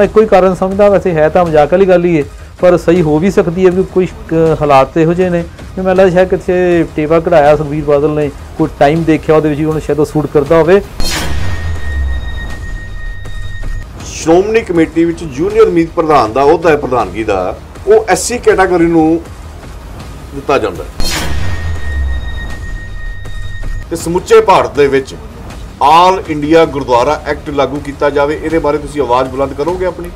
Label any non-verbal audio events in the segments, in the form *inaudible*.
ਮੈਂ ਇੱਕੋ ਹੀ ਕਾਰਨ ਸਮਝਦਾ ਵੈਸੇ ਹੈ ਤਾਂ ਮਜ਼ਾਕ ਵਾਲੀ ਗੱਲ ਹੀ ਹੈ ਪਰ ਸਹੀ ਹੋ ਵੀ ਸਕਦੀ ਹੈ ਕਿ ਕੋਈ ਹਾਲਾਤ ਇਹੋ ਜਿਹੇ ਨੇ ਕਿ ਮੈਨੂੰ ਲੱਗਦਾ ਸ਼ਾਇਦ ਕਿਸੇ ਟੇਵਾ ਕਢਾਇਆ ਸੁਖਬੀਰ ਬਾਦਲ ਨੇ ਕੋਈ ਟਾਈਮ ਦੇਖਿਆ ਉਹਦੇ ਵਿੱਚ ਉਹਨੂੰ ਸ਼ਾਇਦ ਉਹ ਸੂਟ ਕਰਦਾ ਹੋਵੇ ਸ਼੍ਰੋਮਣੀ ਕਮੇਟੀ ਵਿੱਚ ਜੂਨੀਅਰ ਮੀਤ ਪ੍ਰਧਾਨ ਦਾ ਅਹੁਦਾ ਹੈ ਪ੍ਰਧਾਨਗੀ ਦਾ ਉਹ ਐਸਸੀ ਕੈਟਾਗਰੀ ਨੂੰ ਦਿੱਤਾ ਜਾਂਦਾ ਹੈ ਤੇ ਸਮੁੱਚੇ ਭਾਰਤ ਦੇ ਵਿੱਚ ਆਲ ਇੰਡੀਆ ਗੁਰਦੁਆਰਾ ਐਕਟ ਲਾਗੂ ਕੀਤਾ ਜਾਵੇ ਇਹਦੇ ਬਾਰੇ ਤੁਸੀਂ ਆਵਾਜ਼ ਬੁਲੰਦ ਕਰੋਗੇ ਆਪਣੀ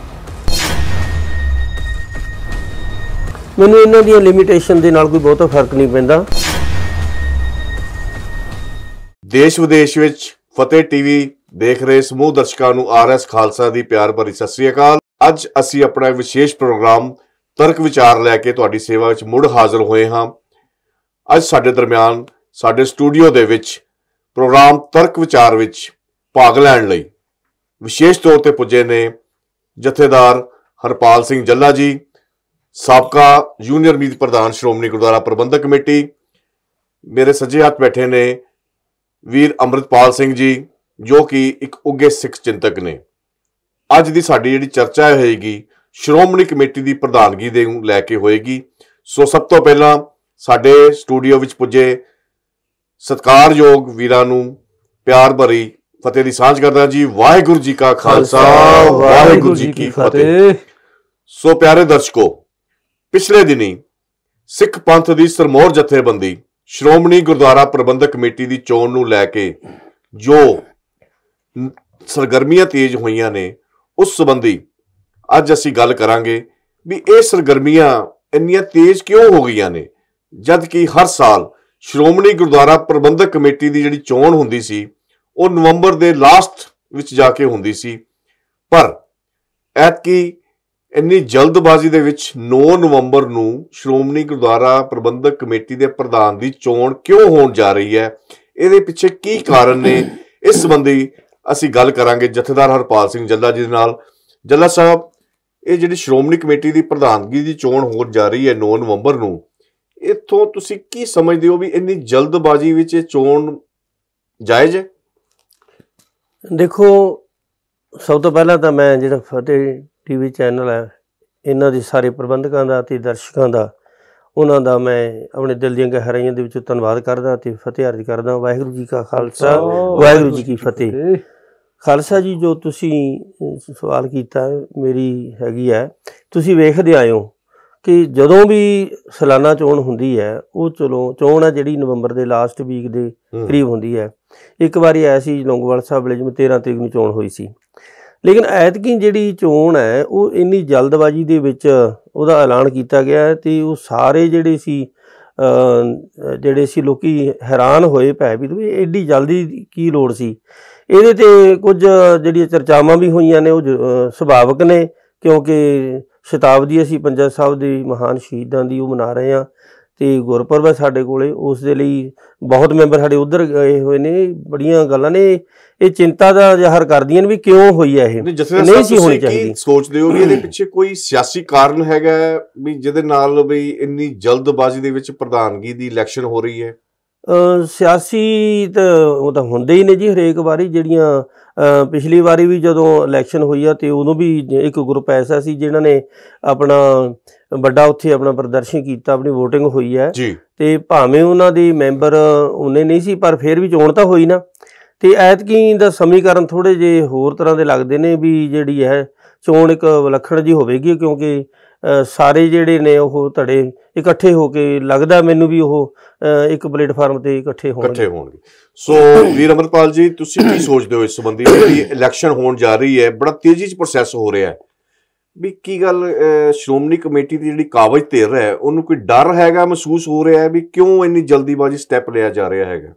ਮੈਨੂੰ ਇਹਨਾਂ ਦੀਆਂ ਲਿਮਿਟੇਸ਼ਨ ਦੇ ਨਾਲ ਕੋਈ ਬਹੁਤਾ ਫਰਕ ਨਹੀਂ ਪੈਂਦਾ ਦੇਸ਼ ਵਿਦੇਸ਼ ਵਿੱਚ ਫਤਿਹ ਟੀਵੀ ਦੇਖ ਰਹੇ ਸਮੂਹ ਦਰਸ਼ਕਾਂ ਨੂੰ ਆਰਐਸ ਖਾਲਸਾ ਦੀ ਪਿਆਰ ਭਰੀ ਸਤਿ ਸ੍ਰੀ ਅਕਾਲ ਅੱਜ ਅਸੀਂ ਆਪਣਾ ਵਿਸ਼ੇਸ਼ ਪ੍ਰੋਗਰਾਮ ਤਰਕ ਵਿਚਾਰ ਲੈ ਕੇ ਤੁਹਾਡੀ ਸੇਵਾ ਵਿੱਚ ਮੁੜ ਹਾਜ਼ਰ ਹੋਏ ਹਾਂ ਅੱਜ ਸਾਡੇ ਦਰਮਿਆਨ ਸਾਡੇ ਸਟੂਡੀਓ ਦੇ ਵਿੱਚ ਪ੍ਰੋਗਰਾਮ ਤਰਕ ਵਿਚਾਰ ਵਿੱਚ ਭਾਗ ਲੈਣ ਲਈ ਵਿਸ਼ੇਸ਼ ਤੌਰ ਤੇ ਪੁੱਜੇ ਨੇ ਜਥੇਦਾਰ ਹਰਪਾਲ ਸਿੰਘ ਜੱਲਾ ਜੀ ਸਾਬਕਾ ਜੂਨੀਅਰ ਮੀਤ ਪ੍ਰਧਾਨ ਸ਼੍ਰੋਮਣੀ ਗੁਰਦੁਆਰਾ ਪ੍ਰਬੰਧਕ ਕਮੇਟੀ ਮੇਰੇ ਸੱਜੇ ਹੱਥ ਬੈਠੇ ਨੇ ਵੀਰ ਅਮਰਿਤਪਾਲ ਸਿੰਘ ਜੀ ਜੋ ਕਿ ਇੱਕ ਉੱਗੇ ਸਿੱਖ ਚਿੰਤਕ ਨੇ ਅੱਜ ਦੀ ਸਾਡੀ ਜਿਹੜੀ ਚਰਚਾ ਹੋਏਗੀ ਸ਼੍ਰੋਮਣੀ ਕਮੇਟੀ ਦੀ ਪ੍ਰਧਾਨਗੀ ਦੇ ਲੈ ਕੇ ਹੋਏਗੀ ਸੋ ਸਭ ਤੋਂ ਪਹਿਲਾਂ ਸਾਡੇ ਸਟੂਡੀਓ ਵਿੱਚ ਪੁੱਜੇ ਸਤਕਾਰਯੋਗ ਵੀਰਾਂ ਨੂੰ ਪਿਆਰ ਭਰੀ ਫਤਿਹ ਦੀ ਸਾਂਝ ਕਰਦਾ ਜੀ ਵਾਹਿਗੁਰੂ ਜੀ ਕਾ ਖਾਲਸਾ ਵਾਹਿਗੁਰੂ ਜੀ ਕੀ ਫਤਿਹ ਸੋ ਪਿਆਰੇ ਦਰਸ਼ਕੋ ਪਿਛਲੇ ਦਿਨੀ ਸਿੱਖ ਪੰਥ ਦੀ ਸਰਮੌਰ ਜਥੇਬੰਦੀ ਸ਼੍ਰੋਮਣੀ ਗੁਰਦੁਆਰਾ ਪ੍ਰਬੰਧਕ ਕਮੇਟੀ ਦੀ ਚੋਣ ਨੂੰ ਲੈ ਕੇ ਜੋ ਸਰਗਰਮੀਆਂ ਤੇਜ਼ ਹੋਈਆਂ ਨੇ ਉਸ ਸੰਬੰਧੀ ਅੱਜ ਅਸੀਂ ਗੱਲ ਕਰਾਂਗੇ ਵੀ ਇਹ ਸਰਗਰਮੀਆਂ ਇੰਨੀਆਂ ਤੇਜ਼ ਕਿਉਂ ਹੋ ਗਈਆਂ ਨੇ ਜਦ ਕਿ ਹਰ ਸਾਲ ਸ਼੍ਰੋਮਣੀ ਗੁਰਦੁਆਰਾ ਪ੍ਰਬੰਧਕ ਕਮੇਟੀ ਦੀ ਜਿਹੜੀ ਚੋਣ ਹੁੰਦੀ ਸੀ ਉਹ ਨਵੰਬਰ ਦੇ ਲਾਸਟ ਵਿੱਚ ਜਾ ਕੇ ਹੁੰਦੀ ਸੀ ਪਰ ਐਤਕੀ ਇੰਨੀ ਜਲਦਬਾਜ਼ੀ ਦੇ ਵਿੱਚ 9 ਨਵੰਬਰ ਨੂੰ ਸ਼੍ਰੋਮਣੀ ਗੁਰਦੁਆਰਾ ਪ੍ਰਬੰਧਕ ਕਮੇਟੀ ਦੇ ਪ੍ਰਧਾਨ ਦੀ ਚੋਣ ਕਿਉਂ ਹੋਣ ਜਾ ਰਹੀ ਹੈ ਇਹਦੇ ਪਿੱਛੇ ਕੀ ਕਾਰਨ ਨੇ ਇਸ ਸੰਬੰਧੀ ਅਸੀਂ ਗੱਲ ਕਰਾਂਗੇ ਜਥੇਦਾਰ ਹਰਪਾਲ ਸਿੰਘ ਜੱਲਾ ਜੀ ਦੇ ਨਾਲ ਜੱਲਾ ਸਾਹਿਬ ਇਹ ਜਿਹੜੀ ਸ਼੍ਰੋਮਣੀ ਕਮੇਟੀ ਦੀ ਪ੍ਰਧਾਨਗੀ ਦੀ ਚੋਣ ਹੋਣ ਜਾ ਰਹੀ ਹੈ 9 ਨਵੰਬਰ ਨੂੰ ਇੱਥੋਂ ਤੁਸੀਂ ਕੀ ਸਮਝਦੇ ਹੋ ਵੀ ਇੰਨੀ ਜਲਦਬਾਜ਼ੀ ਵਿੱਚ ਇਹ ਚੋਣ ਜਾਇਜ਼ ਹੈ ਦੇਖੋ ਸਭ ਤੋਂ ਪਹਿਲਾਂ ਤਾਂ ਮੈਂ ਜਿਹੜਾ ਫਤਿਹ ਟੀਵੀ ਚੈਨਲ ਹੈ ਇਹਨਾਂ ਦੇ ਸਾਰੇ ਪ੍ਰਬੰਧਕਾਂ ਦਾ ਤੇ ਦਰਸ਼ਕਾਂ ਦਾ ਉਹਨਾਂ ਦਾ ਮੈਂ ਆਪਣੇ ਦਿਲ ਦੀਆਂ ਗਹਿਰਾਈਆਂ ਦੇ ਵਿੱਚੋਂ ਧੰਨਵਾਦ ਕਰਦਾ ਤੇ ਫਤਿਹ ਅਰਜ਼ ਕਰਦਾ ਵਾਹਿਗੁਰੂ ਜੀ ਕਾ ਖਾਲਸਾ ਵਾਹਿਗੁਰੂ ਜੀ ਕੀ ਫਤਿਹ ਖਾਲਸਾ ਜੀ ਜੋ ਤੁਸੀਂ ਸਵਾਲ ਕੀਤਾ ਮੇਰੀ ਹੈਗੀ ਹੈ ਤੁਸੀਂ ਵੇਖਦੇ ਆਇਓ ਕਿ ਜਦੋਂ ਵੀ ਸਾਲਾਨਾ ਚੋਣ ਹੁੰਦੀ ਹੈ ਉਹ ਚਲੋ ਚੋਣ ਹੈ ਜਿਹੜੀ ਨਵੰਬਰ ਦੇ ਲਾਸਟ ਵੀਕ ਦੇ ਕਰੀਬ ਹੁੰਦੀ ਹੈ ਇੱਕ ਵਾਰੀ ਆਇਆ ਸੀ ਲੋਂਗਵਾਲ ਸਾਹਿਬ ਵਿਲੇਜ ਜਿਵੇਂ 13 ਤਰੀਕ ਨੂੰ ਚੋਣ ਹੋਈ ਸੀ ਲੇਕਿਨ ਐਤਕੀ ਜਿਹੜੀ ਚੋਣ ਹੈ ਉਹ ਇੰਨੀ ਜਲਦਬਾਜ਼ੀ ਦੇ ਵਿੱਚ ਉਹਦਾ ਐਲਾਨ ਕੀਤਾ ਗਿਆ ਤੇ ਉਹ ਸਾਰੇ ਜਿਹੜੇ ਸੀ ਜਿਹੜੇ ਸੀ ਲੋਕੀ ਹੈਰਾਨ ਹੋਏ ਪਏ ਵੀ ਐਡੀ ਜਲਦੀ ਕੀ ਲੋੜ ਸੀ ਇਹਦੇ ਤੇ ਕੁਝ ਜਿਹੜੀਆਂ ਚਰਚਾਵਾਂ ਵੀ ਹੋਈਆਂ ਨੇ ਉਹ ਸੁਭਾਵਕ ਨੇ ਕਿਉਂਕਿ ਸ਼ਤਾਬਦੀ ਅਸੀਂ ਪੰਜਾ ਸਾਹਿਬ ਦੇ ਮਹਾਨ ਸ਼ਹੀਦਾਂ ਦੀ ਉਹ ਮਨਾ ਰਹੇ ਆ ਤੇ ਗੁਰਪੁਰਬ ਹੈ ਸਾਡੇ ਕੋਲੇ ਉਸ ਦੇ ਲਈ ਬਹੁਤ ਮੈਂਬਰ ਸਾਡੇ ਉਧਰ ਗਏ ਹੋਏ ਨੇ ਬੜੀਆਂ ਗੱਲਾਂ ਨੇ ਇਹ ਚਿੰਤਾ ਦਾ ਜ਼ਾਹਰ ਕਰਦੀਆਂ ਨੇ ਵੀ ਕਿਉਂ ਹੋਈ ਹੈ ਇਹ ਨਹੀਂ ਸੀ ਹੋਣੀ ਚਾਹੀਦੀ ਸੋਚਦੇ ਹੋ ਵੀ ਇਹਦੇ ਪਿੱਛੇ ਕੋਈ ਸਿਆਸੀ ਕਾਰਨ ਹੈਗਾ ਵੀ ਜਿਹਦੇ ਨਾਲ ਵੀ ਇੰਨੀ ਜਲਦਬਾਜ਼ੀ ਦੇ ਵਿੱਚ ਪ੍ਰਧਾਨਗੀ ਦੀ ਇਲੈਕਸ਼ਨ ਹੋ ਰਹੀ ਹੈ ਸਿਆਸੀ ਤਾਂ ਉਹ ਤਾਂ ਹੁੰਦੇ ਹੀ ਨੇ ਜੀ ਹਰੇਕ ਵਾਰੀ ਜਿਹੜੀਆਂ ਪਿਛਲੀ ਵਾਰੀ ਵੀ ਜਦੋਂ ਇਲੈਕਸ਼ਨ ਹੋਈ ਆ ਤੇ ਉਦੋਂ ਵੀ ਇੱਕ ਗਰੁੱਪ ਐਸਾ ਸੀ ਜਿਨ੍ਹਾਂ ਨੇ ਆਪਣਾ ਵੱਡਾ ਉੱਥੇ ਆਪਣਾ ਪ੍ਰਦਰਸ਼ਨ ਕੀਤਾ ਆਪਣੀ VOTING ਹੋਈ ਹੈ ਤੇ ਭਾਵੇਂ ਉਹਨਾਂ ਦੇ ਮੈਂਬਰ ਉਹਨੇ ਨਹੀਂ ਸੀ ਪਰ ਫਿਰ ਵੀ ਚੋਣ ਤਾਂ ਹੋਈ ਨਾ ਤੇ ਐਤਕੀ ਦਾ ਸਮੀਕਰਨ ਥੋੜੇ ਜੇ ਹੋਰ ਤਰ੍ਹਾਂ ਦੇ ਲੱਗਦੇ ਨੇ ਵੀ ਜਿਹੜੀ ਹੈ ਚੋਣ ਇੱਕ ਵਿਲੱਖਣ ਜੀ ਹੋਵੇਗੀ ਕਿਉਂਕਿ ਸਾਰੇ ਜਿਹੜੇ ਨੇ ਉਹ ਧੜੇ ਇਕੱਠੇ ਹੋ ਕੇ ਲੱਗਦਾ ਮੈਨੂੰ ਵੀ ਉਹ ਇੱਕ ਪਲੇਟਫਾਰਮ ਤੇ ਇਕੱਠੇ ਹੋਣਗੇ ਇਕੱਠੇ ਹੋਣਗੇ ਸੋ ਵੀਰ ਅਮਰਪਾਲ ਜੀ ਤੁਸੀਂ ਕੀ ਸੋਚਦੇ ਹੋ ਇਸ ਸੰਬੰਧੀ ਜਿਹੜੀ ਇਲੈਕਸ਼ਨ ਹੋਣ ਜਾ ਰਹੀ ਹੈ ਬੜਾ ਤੇਜ਼ੀ 'ਚ ਪ੍ਰੋਸੈਸ ਹੋ ਰਿਹਾ ਹੈ ਵੀ ਕੀ ਗੱਲ ਸ਼੍ਰੋਮਣੀ ਕਮੇਟੀ ਦੀ ਜਿਹੜੀ ਕਾਬਜ ਤੇ ਹੈ ਉਹਨੂੰ ਕੋਈ ਡਰ ਹੈਗਾ ਮਹਿਸੂਸ ਹੋ ਰਿਹਾ ਹੈ ਵੀ ਕਿਉਂ ਇੰਨੀ ਜਲਦੀਬਾਜ਼ੀ ਸਟੈਪ ਲਿਆ ਜਾ ਰਿਹਾ ਹੈਗਾ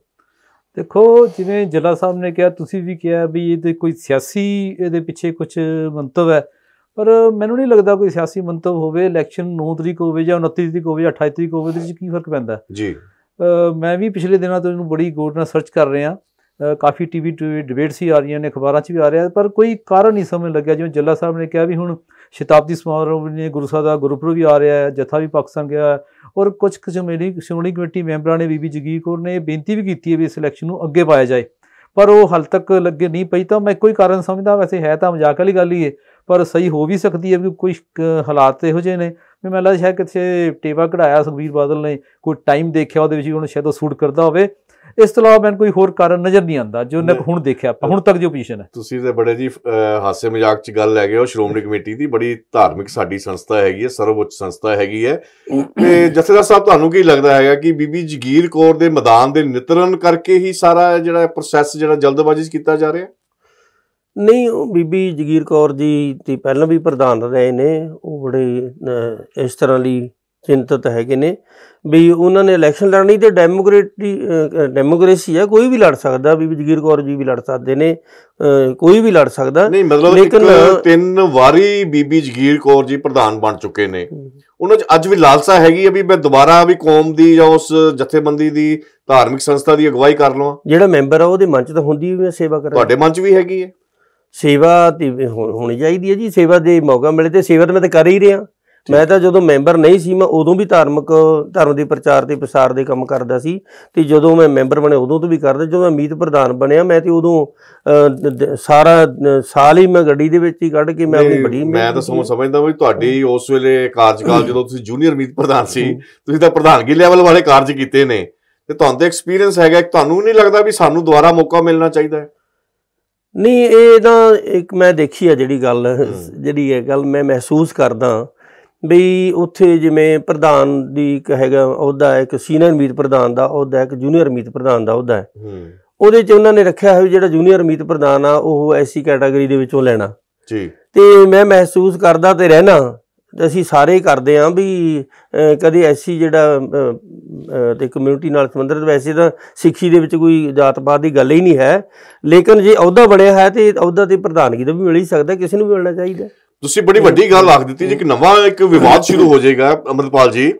ਦੇਖੋ ਜਿਵੇਂ ਜਿਲ੍ਹਾ ਸਾਹਿਬ ਨੇ ਕਿਹਾ ਤੁਸੀਂ ਵੀ ਕਿਹਾ ਵੀ ਇਹ ਤੇ ਕੋਈ ਸਿਆਸੀ ਇਹਦੇ ਪਿੱਛੇ ਕੁਝ ਮੰਤਵ ਹੈ ਪਰ ਮੈਨੂੰ ਨਹੀਂ ਲੱਗਦਾ ਕੋਈ ਸਿਆਸੀ ਮੰਤਵ ਹੋਵੇ ਇਲੈਕਸ਼ਨ 9 ਤਰੀਕ ਹੋਵੇ ਜਾਂ 29 ਤਰੀਕ ਹੋਵੇ ਜਾਂ 28 ਤਰੀਕ ਹੋਵੇ ਇਹਦੇ ਵਿੱਚ ਕੀ ਫਰਕ ਪੈਂਦਾ ਜੀ ਮੈਂ ਵੀ ਪਿਛਲੇ ਦਿਨਾਂ ਤੋਂ ਇਹਨੂੰ ਬੜੀ ਗੌਰ ਨਾਲ ਸਰਚ ਕਰ ਰਿਹਾ ਕਾਫੀ ਟੀਵੀ ਡਿਬੇਟਸ ਹੀ ਆ ਰਹੀਆਂ ਨੇ ਅਖਬਾਰਾਂ 'ਚ ਵੀ ਆ ਰਿਹਾ ਪਰ ਕੋਈ ਕਾਰਨ ਨਹੀਂ ਸਮਝ ਲੱਗਿਆ ਜਿਵੇਂ ਜੱਲਾ ਸਾਹਿਬ ਨੇ ਕਿਹਾ ਵੀ ਹੁਣ ਸ਼ਤਾਬਦੀ ਸਮਾਰੋਹ ਨੇ ਗੁਰੂ ਸਾਹਿਬ ਦਾ ਗੁਰਪੁਰਬ ਵੀ ਆ ਰਿਹਾ ਹੈ ਜਥਾ ਵੀ ਪਾਕਿਸਤਾਨ ਗਿਆ ਹੈ ਔਰ ਕੁਝ ਮੇਰੀ ਸ਼੍ਰੋਮਣੀ ਕਮੇਟੀ ਮੈਂਬਰਾਂ ਨੇ ਬੀਬੀ ਜਗੀਰ ਕੌਰ ਨੇ ਬੇਨਤੀ ਵੀ ਕੀਤੀ ਹੈ ਵੀ ਇਸ ਇਲੈਕਸ਼ਨ ਨੂੰ ਅੱਗੇ ਪਾਇਆ ਜਾਏ ਪਰ ਉਹ ਹਲ ਤੱਕ ਲੱਗੇ ਨਹੀਂ ਪਈ ਤਾਂ ਮੈਂ ਕੋਈ ਕਾਰਨ ਸਮਝਦਾ ਵੈਸੇ ਹੈ ਤਾਂ ਮਜ਼ਾਕ ਵਾਲੀ ਗੱਲ ਹੀ ਹੈ ਪਰ ਸਹੀ ਹੋ ਵੀ ਸਕਦੀ ਹੈ ਕਿ ਕੋਈ ਹਾਲਾਤ ਇਹੋ ਜਿਹੇ ਨੇ ਵੀ ਮੈਨੂੰ ਲੱਗਦਾ ਸ਼ਾਇਦ ਕਿਥੇ ਟੇਵਾ ਕਢਾਇਆ ਸੁਖਬੀਰ ਬਾਦਲ ਨੇ ਕੋਈ ਟਾਈਮ ਦੇਖਿਆ ਉਹਦੇ ਵਿੱਚ ਉਹਨੂੰ ਸ਼ਾਇਦ ਉਹ ਸੂਟ ਕਰਦਾ ਹੋਵੇ ਇਸ ਤੋਂ ਇਲਾਵਾ ਮੈਨੂੰ ਕੋਈ ਹੋਰ ਕਾਰਨ ਨਜ਼ਰ ਨਹੀਂ ਆਉਂਦਾ ਜੋ ਨਕ ਹੁਣ ਦੇਖਿਆ ਆਪਾਂ ਹੁਣ ਤੱਕ ਜੋ ਪੋਜੀਸ਼ਨ ਹੈ ਤੁਸੀਂ ਤੇ ਬੜੇ ਜੀ ਹਾਸੇ ਮਜ਼ਾਕ ਚ ਗੱਲ ਲੈ ਗਏ ਹੋ ਸ਼੍ਰੋਮਣੀ ਕਮੇਟੀ ਦੀ ਬੜੀ ਧਾਰਮਿਕ ਸਾਡੀ ਸੰਸਥਾ ਹੈਗੀ ਹੈ ਸਰਵਉੱਚ ਸੰਸਥਾ ਹੈਗੀ ਹੈ ਤੇ ਜਥੇਦਾਰ ਸਾਹਿਬ ਤੁਹਾਨੂੰ ਕੀ ਲੱਗਦਾ ਹੈਗਾ ਕਿ ਬੀਬੀ ਜਗੀਰ ਕੌਰ ਦੇ ਮੈਦਾਨ ਦੇ ਨਿਤਰਨ ਕਰਕੇ ਹੀ ਸਾਰਾ ਜਿਹੜਾ ਪ੍ਰੋਸੈਸ ਜਿਹੜਾ ਜਲਦਬਾਜ਼ੀ ਕੀਤਾ ਜਾ ਰਿਹਾ ਨਹੀਂ ਬੀਬੀ ਜਗੀਰ ਕੌਰ ਜੀ ਤੇ ਪਹਿਲਾਂ ਵੀ ਪ੍ਰਧਾਨ ਰਹੇ ਨੇ ਉਹ ਬੜੇ ਇਸ ਤਰ੍ਹਾਂ ਲਈ ਚਿੰਤਤ ਹੈਗੇ ਨੇ ਵੀ ਉਹਨਾਂ ਨੇ ਇਲੈਕਸ਼ਨ ਲੜਨੀ ਤੇ ਡੈਮੋਕ੍ਰੇਟੀ ਡੈਮੋਕ੍ਰੇਸੀ ਹੈ ਕੋਈ ਵੀ ਲੜ ਸਕਦਾ ਵੀ ਜਗੀਰ ਕੌਰ ਜੀ ਵੀ ਲੜ ਸਕਦੇ ਨੇ ਕੋਈ ਵੀ ਲੜ ਸਕਦਾ ਨਹੀਂ ਮਤਲਬ ਤਿੰਨ ਵਾਰੀ ਬੀਬੀ ਜਗੀਰ ਕੌਰ ਜੀ ਪ੍ਰਧਾਨ ਬਣ ਚੁੱਕੇ ਨੇ ਉਹਨਾਂ 'ਚ ਅੱਜ ਵੀ ਲਾਲਸਾ ਹੈਗੀ ਹੈ ਵੀ ਮੈਂ ਦੁਬਾਰਾ ਵੀ ਕੌਮ ਦੀ ਜਾਂ ਉਸ ਜਥੇਬੰਦੀ ਦੀ ਧਾਰਮਿਕ ਸੰਸਥਾ ਦੀ ਅਗਵਾਈ ਕਰ ਲਵਾਂ ਜਿਹੜਾ ਮੈਂਬਰ ਆ ਉਹਦੇ ਮਨ 'ਚ ਤਾਂ ਹੁੰਦੀ ਵੀ ਹੈ ਸੇਵਾ ਕਰਾਂ ਤੁਹਾਡੇ ਮਨ 'ਚ ਵੀ ਹੈਗੀ ਹੈ ਸੇਵਾ ਹੋਣੀ ਚਾਹੀਦੀ ਹੈ ਜੀ ਸੇਵਾ ਦੇ ਮੌਕਾ ਮਿਲੇ ਤੇ ਸੇਵਾ ਤਾਂ ਮੈਂ ਤਾਂ ਕਰ ਹੀ ਰਿਹਾ ਮੈਂ ਤਾਂ ਜਦੋਂ ਮੈਂਬਰ ਨਹੀਂ ਸੀ ਮੈਂ ਉਦੋਂ ਵੀ ਧਾਰਮਿਕ ਧਰਮ ਦੇ ਪ੍ਰਚਾਰ ਤੇ ਪ੍ਰਸਾਰ ਦੇ ਕੰਮ ਕਰਦਾ ਸੀ ਤੇ ਜਦੋਂ ਮੈਂ ਮੈਂਬਰ ਬਣਿਆ ਉਦੋਂ ਤੋਂ ਵੀ ਕਰਦਾ ਜਦੋਂ ਮੈਂ ਮੀਤ ਪ੍ਰਧਾਨ ਬਣਿਆ ਮੈਂ ਤੇ ਉਦੋਂ ਸਾਰਾ ਸਾਲ ਹੀ ਮੈਂ ਗੱਡੀ ਦੇ ਵਿੱਚ ਹੀ ਕੱਢ ਕੇ ਮੈਂ ਆਪਣੀ ਬੜੀ ਮੈਂ ਤਾਂ ਸਮਝ ਸਮਝਦਾ ਵੀ ਤੁਹਾਡੀ ਉਸ ਵੇਲੇ ਕਾਰਜਕਾਲ ਜਦੋਂ ਤੁਸੀਂ ਜੂਨੀਅਰ ਮੀਤ ਪ੍ਰਧਾਨ ਸੀ ਤੁਸੀਂ ਤਾਂ ਪ੍ਰਧਾਨਗੀ ਲੈਵਲ ਵਾਲੇ ਕਾਰਜ ਕੀਤੇ ਨੇ ਤੇ ਤੁਹਾਨੂੰ ਤਾਂ ਐਕਸਪੀਰੀਅੰਸ ਹੈਗਾ ਤੁਹਾਨੂੰ ਨਹੀਂ ਲੱਗਦਾ ਵੀ ਸਾਨੂੰ ਦੁਬਾਰਾ ਮੌਕਾ ਮਿਲਣਾ ਚਾਹੀਦਾ ਹੈ ਨਹੀਂ ਇਹ ਤਾਂ ਇੱਕ ਮੈਂ ਦੇਖੀ ਆ ਜਿਹੜੀ ਗੱਲ ਜਿਹੜੀ ਹੈ ਗੱਲ ਮੈਂ ਮਹਿਸੂਸ ਕਰਦਾ ਵੀ ਉੱਥੇ ਜਿਵੇਂ ਪ੍ਰਧਾਨ ਦੀ ਕਹੇਗਾ ਹੈਗਾ ਅਹੁਦਾ ਇੱਕ ਸੀਨੀਅਰ ਮੀਤ ਪ੍ਰਧਾਨ ਦਾ ਅਹੁਦਾ ਹੈ ਇੱਕ ਜੂਨੀਅਰ ਮੀਤ ਪ੍ਰਧਾਨ ਦਾ ਅਹੁਦਾ ਹੈ ਉਹਦੇ 'ਚ ਉਹਨਾਂ ਨੇ ਰੱਖਿਆ ਹੋਇਆ ਜਿਹੜਾ ਜੂਨੀਅਰ ਮੀਤ ਪ੍ਰਧਾਨ ਆ ਉਹ ਐਸੀ ਕੈਟਾਗਰੀ ਦੇ ਵਿੱਚੋਂ ਲੈਣਾ ਜੀ ਤੇ ਮੈਂ ਮਹਿਸੂਸ ਕਰਦਾ ਤੇ ਰਹਿਣਾ ਅਸੀਂ ਸਾਰੇ ਕਰਦੇ ਆਂ ਵੀ ਕਦੇ ਐਸੀ ਜਿਹੜਾ ਤੇ ਕਮਿਊਨਿਟੀ ਨਾਲ ਸੰਬੰਧਿਤ ਵੈਸੇ ਤਾਂ ਸਿੱਖੀ ਦੇ ਵਿੱਚ ਕੋਈ ਜਾਤ ਪਾਤ ਦੀ ਗੱਲ ਹੀ ਨਹੀਂ ਹੈ ਲੇਕਿਨ ਜੇ ਅਹੁਦਾ ਬਣਿਆ ਹੈ ਤੇ ਅਹੁਦਾ ਤੇ ਪ੍ਰਧਾਨਗੀ ਦਾ ਵੀ ਮਿਲ ਹੀ ਸਕਦਾ ਕਿਸੇ ਨੂੰ ਵੀ ਮਿਲਣਾ ਚਾਹੀਦਾ ਤੁਸੀਂ ਬੜੀ ਵੱਡੀ ਗੱਲ ਆਖ ਦਿੱਤੀ ਜੀ ਕਿ ਨਵਾਂ ਇੱਕ ਵਿਵਾਦ ਸ਼ੁਰੂ ਹੋ ਜਾਏਗਾ ਅਮਰਪਾਲ ਜੀ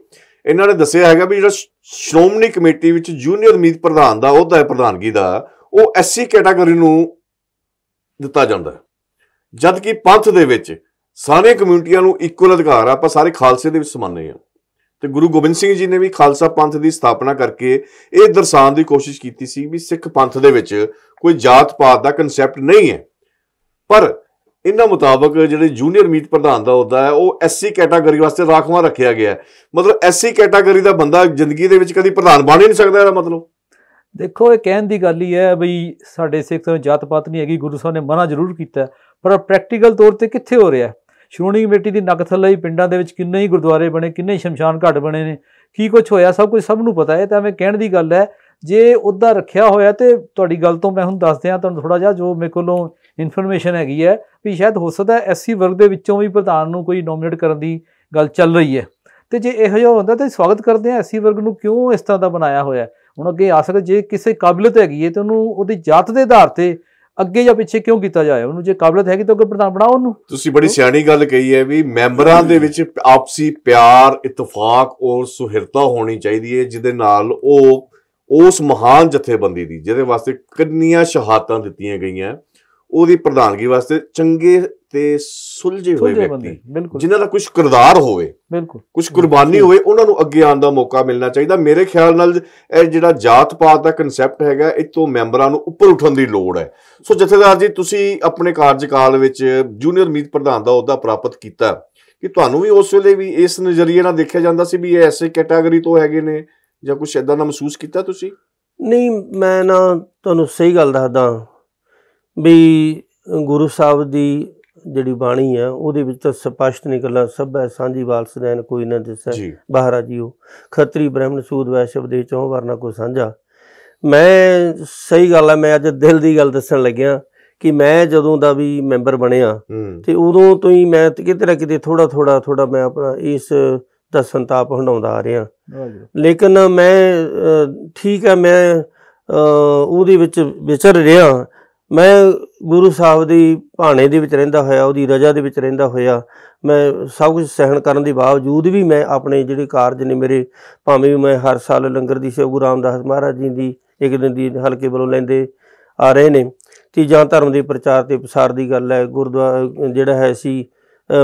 ਇਹਨਾਂ ਨੇ ਦੱਸਿਆ ਹੈਗਾ ਵੀ ਜਿਹੜਾ ਸ਼੍ਰੋਮਣੀ ਕਮੇਟੀ ਵਿੱਚ ਜੂਨੀਅਰ ਮੀਤ ਪ੍ਰਧਾਨ ਦਾ ਅਹੁਦਾ ਹੈ ਪ੍ਰਧਾਨਗੀ ਦਾ ਉਹ ਐਸਸੀ ਕੈਟਾਗਰੀ ਨੂੰ ਦਿੱਤਾ ਜਾਂਦਾ ਹੈ ਜਦ ਕਿ ਪੰਥ ਦੇ ਵਿੱਚ ਸਾਰੇ ਕਮਿਊਨਿਟੀਆਂ ਨੂੰ ਇਕੁਅਲ ਅਧਿਕਾਰ ਆ ਆਪਾਂ ਸਾਰੇ ਖਾਲਸੇ ਦੇ ਵਿੱਚ ਸਮਾਨੇ ਆ ਤੇ ਗੁਰੂ ਗੋਬਿੰਦ ਸਿੰਘ ਜੀ ਨੇ ਵੀ ਖਾਲਸਾ ਪੰਥ ਦੀ ਸਥਾਪਨਾ ਕਰਕੇ ਇਹ ਦਰਸਾਉਣ ਦੀ ਕੋਸ਼ਿਸ਼ ਕੀਤੀ ਸੀ ਵੀ ਸਿੱਖ ਪੰਥ ਦੇ ਵਿੱਚ ਕੋਈ ਜਾਤ ਪਾਤ ਦਾ ਕਨਸੈਪਟ ਨਹੀਂ ਹੈ ਪਰ ਇਹਨਾਂ ਮੁਤਾਬਕ ਜਿਹੜੇ ਜੂਨੀਅਰ ਮੀਤ ਪ੍ਰਧਾਨ ਦਾ ਹੁੰਦਾ ਹੈ ਉਹ ਐਸਸੀ ਕੈਟਾਗਰੀ ਵਾਸਤੇ ਰਾਖਵਾਂ ਰੱਖਿਆ ਗਿਆ ਹੈ ਮਤਲਬ ਐਸਸੀ ਕੈਟਾਗਰੀ ਦਾ ਬੰਦਾ ਜ਼ਿੰਦਗੀ ਦੇ ਵਿੱਚ ਕਦੀ ਪ੍ਰਧਾਨ ਬਣ ਹੀ ਨਹੀਂ ਸਕਦਾ ਇਹਦਾ ਮਤਲਬ ਦੇਖੋ ਇਹ ਕਹਿਣ ਦੀ ਗੱਲ ਹੀ ਹੈ ਬਈ ਸਾਡੇ ਸਿੱਖ ਨੂੰ ਜਾਤ ਪਾਤ ਨਹੀਂ ਹੈਗੀ ਗੁਰੂ ਸਾਹਿਬ ਨੇ ਮਨਾ ਜ਼ਰੂਰ ਕੀਤਾ ਪਰ ਪ੍ਰੈਕਟੀਕਲ ਤੌਰ ਤੇ ਕਿੱਥੇ ਹੋ ਰਿਹਾ ਸ਼੍ਰੋਮਣੀ ਕਮੇਟੀ ਦੀ ਨੱਕ ਥੱਲੇ ਹੀ ਪਿੰਡਾਂ ਦੇ ਵਿੱਚ ਕਿੰਨੇ ਹੀ ਗੁਰਦੁਆਰੇ ਬਣੇ ਕਿੰਨੇ ਹੀ ਸ਼ਮਸ਼ਾਨ ਘਾਟ ਬਣੇ ਨੇ ਕੀ ਕੁਝ ਹੋਇਆ ਸਭ ਕੁਝ ਸਭ ਨੂੰ ਪਤਾ ਹੈ ਤਾਂ ਮੈਂ ਕਹਿਣ ਦੀ ਗੱਲ ਹੈ ਜੇ ਉਹਦਾ ਰੱਖਿਆ ਹੋਇਆ ਤੇ ਤੁਹਾਡੀ ਗੱਲ ਤੋਂ ਮੈਂ ਹੁਣ ਦੱਸ ਦਿਆਂ ਤੁਹਾਨੂੰ ਥੋੜਾ ਜਿਹਾ ਜੋ ਮੇਰੇ ਕੋਲੋਂ ਇਨਫੋਰਮੇਸ਼ਨ ਹੈਗੀ ਹੈ ਵੀ ਸ਼ਾਇਦ ਹੋ ਸਕਦਾ ਐਸਸੀ ਵਰਗ ਦੇ ਵਿੱਚੋਂ ਵੀ ਪ੍ਰਧਾਨ ਨੂੰ ਕੋਈ ਨੋਮੀਨੇਟ ਕਰਨ ਦੀ ਗੱਲ ਚੱਲ ਰਹੀ ਹੈ ਤੇ ਜੇ ਇਹੋ ਜਿਹਾ ਹੁੰਦਾ ਤਾਂ ਸਵਾਗਤ ਕਰਦੇ ਆ ਐਸਸੀ ਵਰਗ ਨੂੰ ਕਿਉਂ ਇਸ ਤਰ੍ਹਾਂ ਦਾ ਬਣਾਇਆ ਹੋਇਆ ਹੁਣ ਅੱਗੇ ਆ ਸਕਦਾ ਜੇ ਕਿਸੇ ਕਾਬਲੀਅਤ ਹੈਗੀ ਹੈ ਤੇ ਉਹਨੂੰ ਉਹਦੀ ਜਾਤ ਦੇ ਆਧਾਰ ਤੇ ਅੱਗੇ ਜਾਂ ਪਿੱਛੇ ਕਿਉਂ ਕੀਤਾ ਜਾਏ ਉਹਨੂੰ ਜੇ ਕਾਬਲੀਅਤ ਹੈਗੀ ਤਾਂ ਅੱਗੇ ਪ੍ਰਧਾਨ ਬਣਾਓ ਉਹਨੂੰ ਤੁਸੀਂ ਬੜੀ ਸਿਆਣੀ ਗੱਲ ਕਹੀ ਹੈ ਵੀ ਮੈਂਬਰਾਂ ਦੇ ਵਿੱਚ ਆਪਸੀ ਪਿਆਰ ਇਤਫਾਕ ਔਰ ਸੁਹਿਰਤਾ ਹੋਣੀ ਚਾਹੀਦੀ ਹੈ ਜਿਹਦੇ ਨਾਲ ਉਹ ਉਸ ਮਹਾਨ ਜਥੇਬੰਦੀ ਦੀ ਜਿਹਦੇ ਵਾਸਤੇ ਕਿੰਨੀਆਂ ਸ਼ਹਾਦਤਾਂ ਦਿੱਤੀਆਂ ਗਈਆਂ ਉਹਦੀ ਪ੍ਰਧਾਨਗੀ ਵਾਸਤੇ ਚੰਗੇ ਤੇ ਸੁਲਝੇ ਹੋਏ ਵਿਅਕਤੀ ਜਿਨ੍ਹਾਂ ਦਾ ਕੁਝ ਕਿਰਦਾਰ ਹੋਵੇ ਬਿਲਕੁਲ ਕੁਝ ਕੁਰਬਾਨੀ ਹੋਵੇ ਉਹਨਾਂ ਨੂੰ ਅੱਗੇ ਆਉਣ ਦਾ ਮੌਕਾ ਮਿਲਣਾ ਚਾਹੀਦਾ ਮੇਰੇ ਖਿਆਲ ਨਾਲ ਇਹ ਜਿਹੜਾ ਜਾਤ ਪਾਤ ਦਾ ਕਨਸੈਪਟ ਹੈਗਾ ਇਹ ਤੋਂ ਮੈਂਬਰਾਂ ਨੂੰ ਉੱਪਰ ਉੱਠਣ ਦੀ ਲੋੜ ਹੈ ਸੋ ਜਥੇਦਾਰ ਜੀ ਤੁਸੀਂ ਆਪਣੇ ਕਾਰਜਕਾਲ ਵਿੱਚ ਜੂਨੀਅਰ ਮੀਤ ਪ੍ਰਧਾਨ ਦਾ ਅਹੁਦਾ ਪ੍ਰਾਪਤ ਕੀਤਾ ਕਿ ਤੁਹਾਨੂੰ ਵੀ ਉਸ ਵੇਲੇ ਵੀ ਇਸ ਨਜ਼ਰੀਏ ਨਾਲ ਦੇਖਿਆ ਜਾਂਦਾ ਸੀ ਵੀ ਇਹ ਐਸੇ ਕੈਟਾਗਰੀ ਤੋਂ ਹੈਗੇ ਨੇ ਜਾਂ ਕੁਝ ਐਦਾਂ ਦਾ ਮਹਿਸੂਸ ਕੀਤਾ ਤੁਸੀਂ ਨਹੀਂ ਮੈਂ ਨਾ ਤੁਹਾਨੂੰ ਸਹੀ ਗੱਲ ਦੱਸਦਾ ਵੀ ਗੁਰੂ ਸਾਹਿਬ ਦੀ ਜਿਹੜੀ ਬਾਣੀ ਆ ਉਹਦੇ ਵਿੱਚ ਤਾਂ ਸਪਸ਼ਟ ਨਿਕਲਦਾ ਸਭ ਹੈ ਸਾਂਝੀ ਵਾਲਸ ਰਹਿਣ ਕੋਈ ਨਾ ਦਿਸੈ ਬਾਹਰਾ ਜੀਓ ਖੱਤਰੀ ਬ੍ਰਾਹਮਣ ਸੂਦ ਵੈਸ਼ਵ ਦੇ ਚੋਂ ਵਰਨਾ ਕੋ ਸਾਂਝਾ ਮੈਂ ਸਹੀ ਗੱਲ ਆ ਮੈਂ ਅੱਜ ਦਿਲ ਦੀ ਗੱਲ ਦੱਸਣ ਲੱਗਿਆ ਕਿ ਮੈਂ ਜਦੋਂ ਦਾ ਵੀ ਮੈਂਬਰ ਬਣਿਆ ਤੇ ਉਦੋਂ ਤੋਂ ਹੀ ਮੈਂ ਕਿਤੇ ਨਾ ਕਿਤੇ ਥੋੜਾ ਥੋੜਾ ਥੋੜਾ ਮੈਂ ਆਪਣਾ ਇਸ ਦਾ ਸੰਤਾਪ ਹੰਡਾਉਂਦਾ ਆ ਰਿਹਾ ਲੇਕਿਨ ਮੈਂ ਠੀਕ ਆ ਮੈਂ ਉਹਦੇ ਵਿੱਚ ਵਿਚਰ ਰਿਹਾ ਮੈਂ ਗੁਰੂ ਸਾਹਿਬ ਦੀ ਭਾਣੇ ਦੇ ਵਿੱਚ ਰਹਿੰਦਾ ਹੋਇਆ ਉਹਦੀ ਰਜਾ ਦੇ ਵਿੱਚ ਰਹਿੰਦਾ ਹੋਇਆ ਮੈਂ ਸਭ ਕੁਝ ਸਹਿਣ ਕਰਨ ਦੇ ਬਾਵਜੂਦ ਵੀ ਮੈਂ ਆਪਣੇ ਜਿਹੜੇ ਕਾਰਜ ਨੇ ਮੇਰੇ ਭਾਵੇਂ ਵੀ ਮੈਂ ਹਰ ਸਾਲ ਲੰਗਰ ਦੀ ਸੇਵਾ ਗੁਰੂ ਰਾਮਦਾਸ ਮਹਾਰਾਜ ਜੀ ਦੀ ਇੱਕ ਦਿਨ ਦੀ ਹਲਕੇ ਵੱਲੋਂ ਲੈਂਦੇ ਆ ਰਹੇ ਨੇ ਤੀਜਾ ਧਰਮ ਦੇ ਪ੍ਰਚਾਰ ਤੇ ਪ੍ਰਸਾਰ ਦੀ ਗੱਲ ਹੈ ਗੁਰਦੁਆਰਾ ਜਿਹੜਾ ਹੈ ਸੀ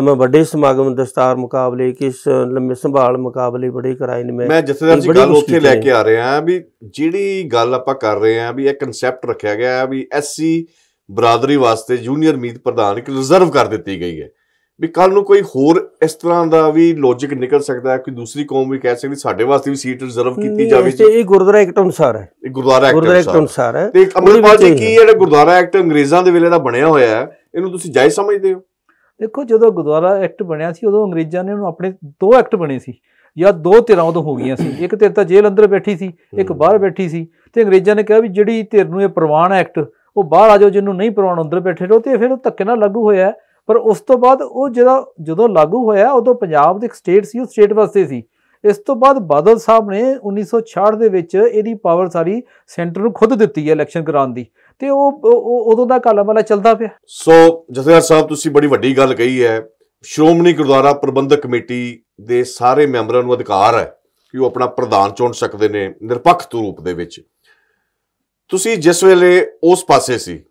ਮੈਂ ਵੱਡੇ ਸਮਾਗਮ ਦਸਤਾਰ ਮੁਕਾਬਲੇ ਕਿਸ ਲੰਮੇ ਸੰਭਾਲ ਮੁਕਾਬਲੇ ਬੜੇ ਕਰਾਏ ਨੇ ਮੈਂ ਮੈਂ ਜਿੱਥੇ ਜੀ ਗੱਲ ਉੱਥੇ ਲੈ ਕੇ ਆ ਰਿਹਾ ਵੀ ਜਿਹੜੀ ਗੱਲ ਆਪਾਂ ਕਰ ਰਹੇ ਆ ਵੀ ਇਹ ਕਨਸੈਪਟ ਰੱਖਿਆ ਗਿਆ ਆ ਵੀ ਐਸਸੀ ਬਰਾਦਰੀ ਵਾਸਤੇ ਜੂਨੀਅਰ ਮੀਤ ਪ੍ਰਧਾਨ ਇੱਕ ਰਿਜ਼ਰਵ ਕਰ ਦਿੱਤੀ ਗਈ ਹੈ ਵੀ ਕੱਲ ਨੂੰ ਕੋਈ ਹੋਰ ਇਸ ਤਰ੍ਹਾਂ ਦਾ ਵੀ ਲੌਜੀਕ ਨਿਕਲ ਸਕਦਾ ਹੈ ਕਿ ਦੂਸਰੀ ਕੌਮ ਵੀ ਕਹਿ ਸਕਦੀ ਸਾਡੇ ਵਾਸਤੇ ਵੀ ਸੀਟ ਰਿਜ਼ਰਵ ਕੀਤੀ ਜਾਵੇ ਤੇ ਇਹ ਗੁਰਦੁਆਰਾ ਐਕਟ ਅਨੁਸਾਰ ਹੈ ਇਹ ਗੁਰਦੁਆਰਾ ਐਕਟ ਅਨੁਸਾਰ ਹੈ ਤੇ ਅਮਰਪਾਲ ਜੀ ਕੀ ਜਿਹੜਾ ਗੁਰਦੁਆਰਾ ਐਕਟ ਅੰਗਰੇਜ਼ਾਂ ਦੇ ਵੇਲੇ ਦਾ ਬਣਿਆ ਹੋਇਆ ਹੈ ਇਹਨੂੰ ਤੁਸੀਂ ਜਾਇਜ਼ ਸਮਝਦੇ ਹੋ ਦੇਖੋ ਜਦੋਂ ਗੁਰਦੁਆਰਾ ਐਕਟ ਬਣਿਆ ਸੀ ਉਦੋਂ ਅੰਗਰੇਜ਼ਾਂ ਨੇ ਉਹਨੂੰ ਆਪਣੇ ਦੋ ਐਕਟ ਬਣੇ ਸੀ ਜਾਂ ਦੋ ਧਿਰਾਂ ਉਦੋਂ ਹੋ ਗਈਆਂ ਸੀ *coughs* ਇੱਕ ਧਿਰ ਤਾਂ ਜੇਲ੍ਹ ਅੰਦਰ ਬੈਠੀ ਸੀ ਇੱਕ ਬਾਹਰ ਬੈਠੀ ਸੀ ਤੇ ਅੰਗਰੇਜ਼ਾਂ ਨੇ ਕਿਹਾ ਵੀ ਜਿਹੜੀ ਧਿਰ ਨੂੰ ਇਹ ਪ੍ਰਵਾਨ ਐਕਟ ਉਹ ਬਾਹਰ ਆ ਜਾਓ ਜਿਹਨੂੰ ਨਹੀਂ ਪ੍ਰਵਾਨ ਅੰਦਰ ਬੈਠੇ ਰਹੋ ਤੇ ਫਿਰ ਉਹ ਧੱਕੇ ਨਾਲ ਲਾਗੂ ਹੋਇਆ ਪਰ ਉਸ ਤੋਂ ਬਾਅਦ ਉਹ ਜਿਹੜਾ ਜਦੋਂ ਲਾਗੂ ਹੋਇਆ ਉਦੋਂ ਪੰਜਾਬ ਦੇ ਇੱਕ ਸਟੇਟ ਸੀ ਉਹ ਸਟੇਟ ਵਾਸਤੇ ਸੀ ਇਸ ਤੋਂ ਬਾਅਦ ਬਾਦਲ ਸਾਹਿਬ ਨੇ 1966 ਦੇ ਵਿੱਚ ਇਹਦੀ ਪਾਵਰ ਸਾਰੀ ਸੈਂਟਰ ਨੂੰ ਖੁਦ ਦਿੱਤੀ ਹੈ ਇਲੈਕਸ਼ਨ ਕਰਾਉਣ ਦੀ ਤੇ ਉਹ ਉਦੋਂ ਦਾ ਕਾਲਾ ਵਾਲਾ ਚੱਲਦਾ ਪਿਆ ਸੋ ਜਥੇਦਾਰ ਸਾਹਿਬ ਤੁਸੀਂ ਬੜੀ ਵੱਡੀ ਗੱਲ ਕਹੀ ਹੈ ਸ਼੍ਰੋਮਣੀ ਗੁਰਦੁਆਰਾ ਪ੍ਰਬੰਧਕ ਕਮੇਟੀ ਦੇ ਸਾਰੇ ਮੈਂਬਰਾਂ ਨੂੰ ਅਧਿਕਾਰ ਹੈ ਕਿ ਉਹ ਆਪਣਾ ਪ੍ਰਧਾਨ ਚੁਣ ਸਕਦੇ ਨੇ ਨਿਰਪੱਖ ਰੂਪ ਦੇ ਵਿੱਚ ਤੁਸੀਂ ਜਿਸ ਵੇਲੇ ਉਸ ਪਾਸੇ ਸੀ